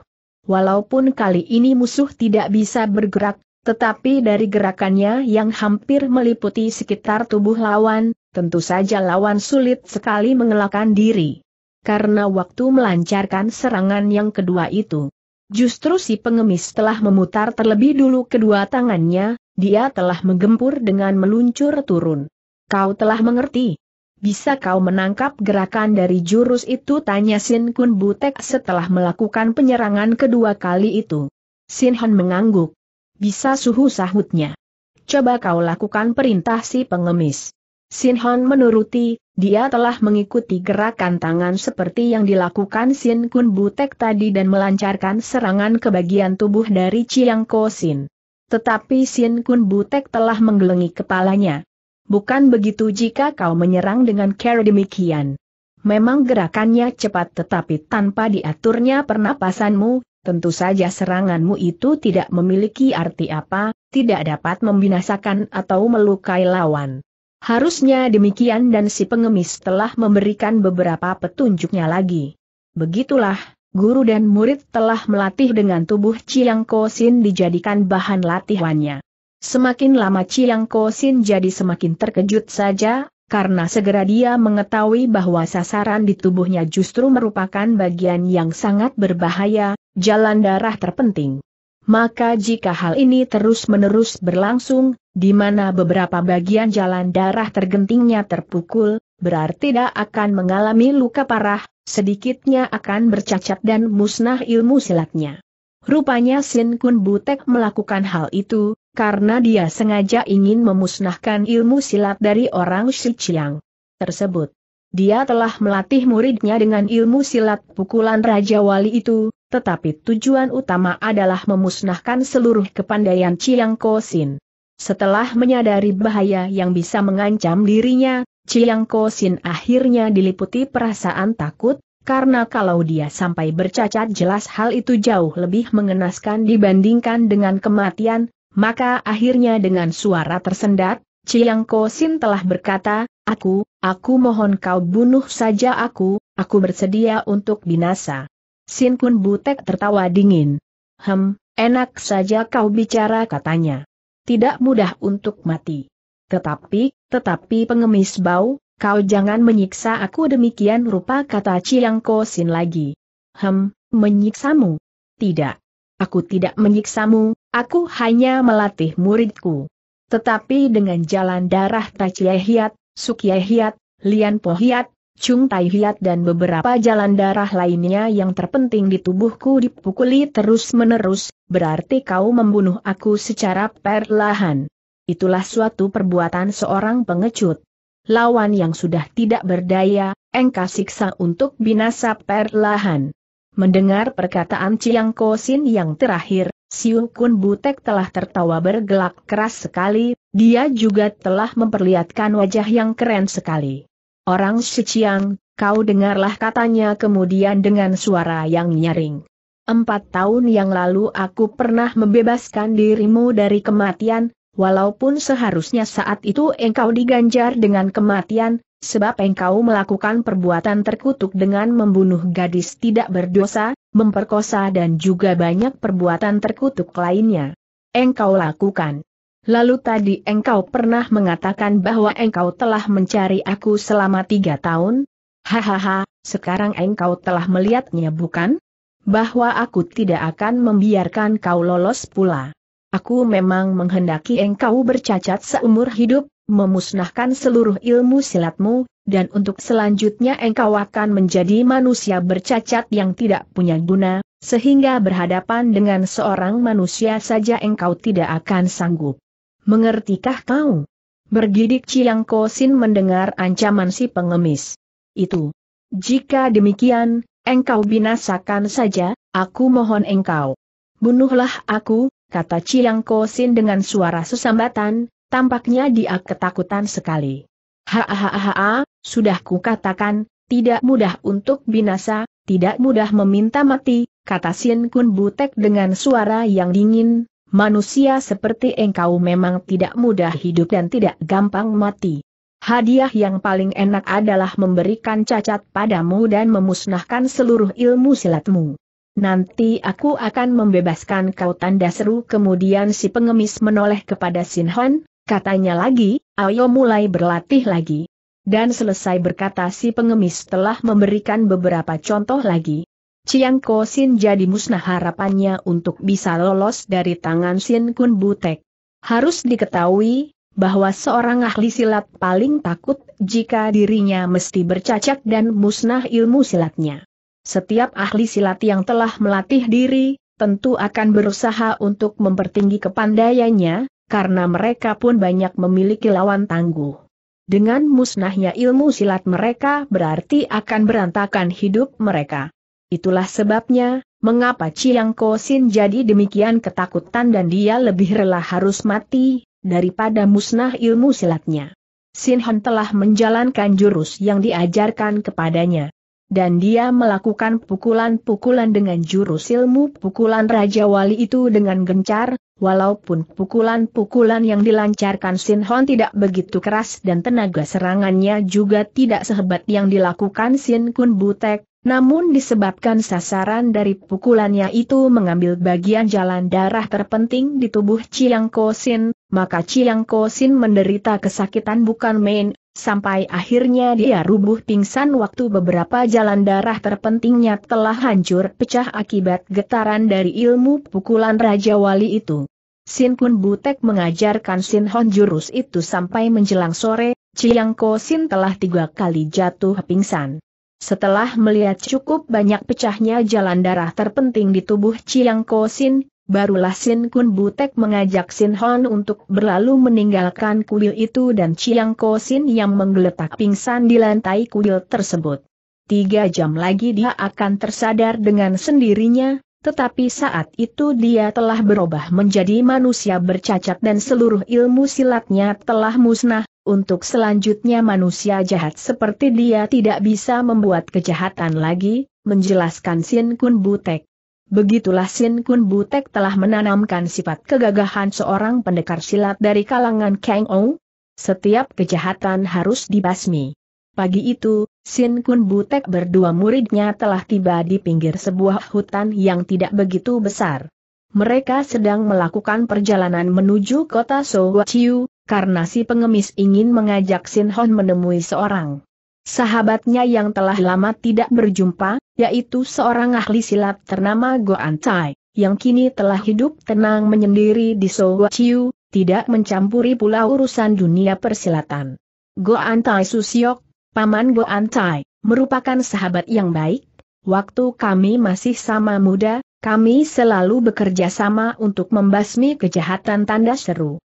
[SPEAKER 1] Walaupun kali ini musuh tidak bisa bergerak, tetapi dari gerakannya yang hampir meliputi sekitar tubuh lawan, tentu saja lawan sulit sekali mengelakkan diri. Karena waktu melancarkan serangan yang kedua itu, justru si pengemis telah memutar terlebih dulu kedua tangannya, dia telah menggempur dengan meluncur turun. Kau telah mengerti, bisa kau menangkap gerakan dari jurus itu tanya Sin Kun Butek setelah melakukan penyerangan kedua kali itu. Sin Han mengangguk. Bisa suhu sahutnya. Coba kau lakukan perintah si pengemis. Sin Han menuruti, dia telah mengikuti gerakan tangan seperti yang dilakukan Sin Kun Butek tadi dan melancarkan serangan ke bagian tubuh dari Chiang Ko Sin. Tetapi Sin Kun Butek telah menggelengi kepalanya. Bukan begitu jika kau menyerang dengan cara demikian. Memang gerakannya cepat tetapi tanpa diaturnya pernapasanmu, tentu saja seranganmu itu tidak memiliki arti apa, tidak dapat membinasakan atau melukai lawan. Harusnya demikian dan si pengemis telah memberikan beberapa petunjuknya lagi. Begitulah, guru dan murid telah melatih dengan tubuh Chiang Kosin dijadikan bahan latihannya. Semakin lama Chiang Sin jadi semakin terkejut saja, karena segera dia mengetahui bahwa sasaran di tubuhnya justru merupakan bagian yang sangat berbahaya, jalan darah terpenting. Maka jika hal ini terus-menerus berlangsung, di mana beberapa bagian jalan darah tergentingnya terpukul, berarti tidak akan mengalami luka parah, sedikitnya akan bercacat dan musnah ilmu silatnya. Rupanya Sin Kun Butek melakukan hal itu, karena dia sengaja ingin memusnahkan ilmu silat dari orang Shichiang tersebut. Dia telah melatih muridnya dengan ilmu silat pukulan Raja Wali itu, tetapi tujuan utama adalah memusnahkan seluruh kepandaian Chiang Kosin. Setelah menyadari bahaya yang bisa mengancam dirinya, Chiang Kosin akhirnya diliputi perasaan takut, karena kalau dia sampai bercacat jelas hal itu jauh lebih mengenaskan dibandingkan dengan kematian, maka akhirnya dengan suara tersendat, Chiang Sin telah berkata, Aku, aku mohon kau bunuh saja aku, aku bersedia untuk binasa. Sin Kun Butek tertawa dingin. Hem, enak saja kau bicara katanya. Tidak mudah untuk mati. Tetapi, tetapi pengemis bau, kau jangan menyiksa aku demikian rupa kata Chiang Sin lagi. Hem, menyiksamu? Tidak. Aku tidak menyiksamu, Aku hanya melatih muridku. Tetapi dengan jalan darah Tachiehiat, Sukiehiat, Lian Pohiat, Chung Tai Hiat dan beberapa jalan darah lainnya yang terpenting di tubuhku dipukuli terus-menerus, berarti kau membunuh aku secara perlahan. Itulah suatu perbuatan seorang pengecut. Lawan yang sudah tidak berdaya, engkau siksa untuk binasa perlahan. Mendengar perkataan Chiang Kosin yang terakhir, Siung Kun Butek telah tertawa bergelak keras sekali, dia juga telah memperlihatkan wajah yang keren sekali. Orang Siciang, kau dengarlah katanya kemudian dengan suara yang nyaring. Empat tahun yang lalu aku pernah membebaskan dirimu dari kematian, walaupun seharusnya saat itu engkau diganjar dengan kematian, Sebab engkau melakukan perbuatan terkutuk dengan membunuh gadis tidak berdosa, memperkosa dan juga banyak perbuatan terkutuk lainnya. Engkau lakukan. Lalu tadi engkau pernah mengatakan bahwa engkau telah mencari aku selama tiga tahun? Hahaha, sekarang engkau telah melihatnya bukan? Bahwa aku tidak akan membiarkan kau lolos pula. Aku memang menghendaki engkau bercacat seumur hidup, memusnahkan seluruh ilmu silatmu, dan untuk selanjutnya engkau akan menjadi manusia bercacat yang tidak punya guna, sehingga berhadapan dengan seorang manusia saja engkau tidak akan sanggup. Mengertikah kau? Bergidik Chiang Sin mendengar ancaman si pengemis. Itu. Jika demikian, engkau binasakan saja, aku mohon engkau. Bunuhlah aku, kata Chiang Sin dengan suara sesambatan, Tampaknya dia ketakutan sekali. Hahaha, sudah kukatakan, tidak mudah untuk binasa, tidak mudah meminta mati, kata Sien Kun Butek dengan suara yang dingin, manusia seperti engkau memang tidak mudah hidup dan tidak gampang mati. Hadiah yang paling enak adalah memberikan cacat padamu dan memusnahkan seluruh ilmu silatmu. Nanti aku akan membebaskan kau tanda seru kemudian si pengemis menoleh kepada Sin Hon, Katanya lagi, ayo mulai berlatih lagi. Dan selesai berkata si pengemis telah memberikan beberapa contoh lagi. Chiang Ko Sin jadi musnah harapannya untuk bisa lolos dari tangan Sin Kun Butek. Harus diketahui, bahwa seorang ahli silat paling takut jika dirinya mesti bercacat dan musnah ilmu silatnya. Setiap ahli silat yang telah melatih diri, tentu akan berusaha untuk mempertinggi kepandaiannya, karena mereka pun banyak memiliki lawan tangguh. Dengan musnahnya ilmu silat mereka berarti akan berantakan hidup mereka. Itulah sebabnya, mengapa Chiang Sin jadi demikian ketakutan dan dia lebih rela harus mati, daripada musnah ilmu silatnya. Sin Hon telah menjalankan jurus yang diajarkan kepadanya dan dia melakukan pukulan-pukulan dengan jurus ilmu pukulan Raja Wali itu dengan gencar, walaupun pukulan-pukulan yang dilancarkan Sin Hon tidak begitu keras dan tenaga serangannya juga tidak sehebat yang dilakukan Sin Kun Butek, namun disebabkan sasaran dari pukulannya itu mengambil bagian jalan darah terpenting di tubuh Chiang Ko Sin, maka Chiang Ko Sin menderita kesakitan bukan main, Sampai akhirnya dia rubuh pingsan waktu beberapa jalan darah terpentingnya telah hancur pecah akibat getaran dari ilmu pukulan Raja Wali itu. Sin Kun Butek mengajarkan Sin Hon jurus itu sampai menjelang sore, Chiang Ko Sin telah tiga kali jatuh pingsan. Setelah melihat cukup banyak pecahnya jalan darah terpenting di tubuh Chiang Ko Sin, Barulah Sin Kun Butek mengajak Sin Hon untuk berlalu meninggalkan kuil itu dan Chiang Ko Sin yang menggeletak pingsan di lantai kuil tersebut. Tiga jam lagi dia akan tersadar dengan sendirinya, tetapi saat itu dia telah berubah menjadi manusia bercacat dan seluruh ilmu silatnya telah musnah, untuk selanjutnya manusia jahat seperti dia tidak bisa membuat kejahatan lagi, menjelaskan Sin Kun Butek. Begitulah Sin Kun Butek telah menanamkan sifat kegagahan seorang pendekar silat dari kalangan Kang Ou. Setiap kejahatan harus dibasmi. Pagi itu, Sin Kun Butek berdua muridnya telah tiba di pinggir sebuah hutan yang tidak begitu besar. Mereka sedang melakukan perjalanan menuju kota Sowachiu, karena si pengemis ingin mengajak Sin Hon menemui seorang sahabatnya yang telah lama tidak berjumpa, yaitu seorang ahli silat ternama Go Antai, yang kini telah hidup tenang menyendiri di Sowa Chiu, tidak mencampuri pula urusan dunia persilatan. Go Antai Susiok, Paman Go Antai, merupakan sahabat yang baik, waktu kami masih sama muda, kami selalu bekerja sama untuk membasmi kejahatan tanda seru.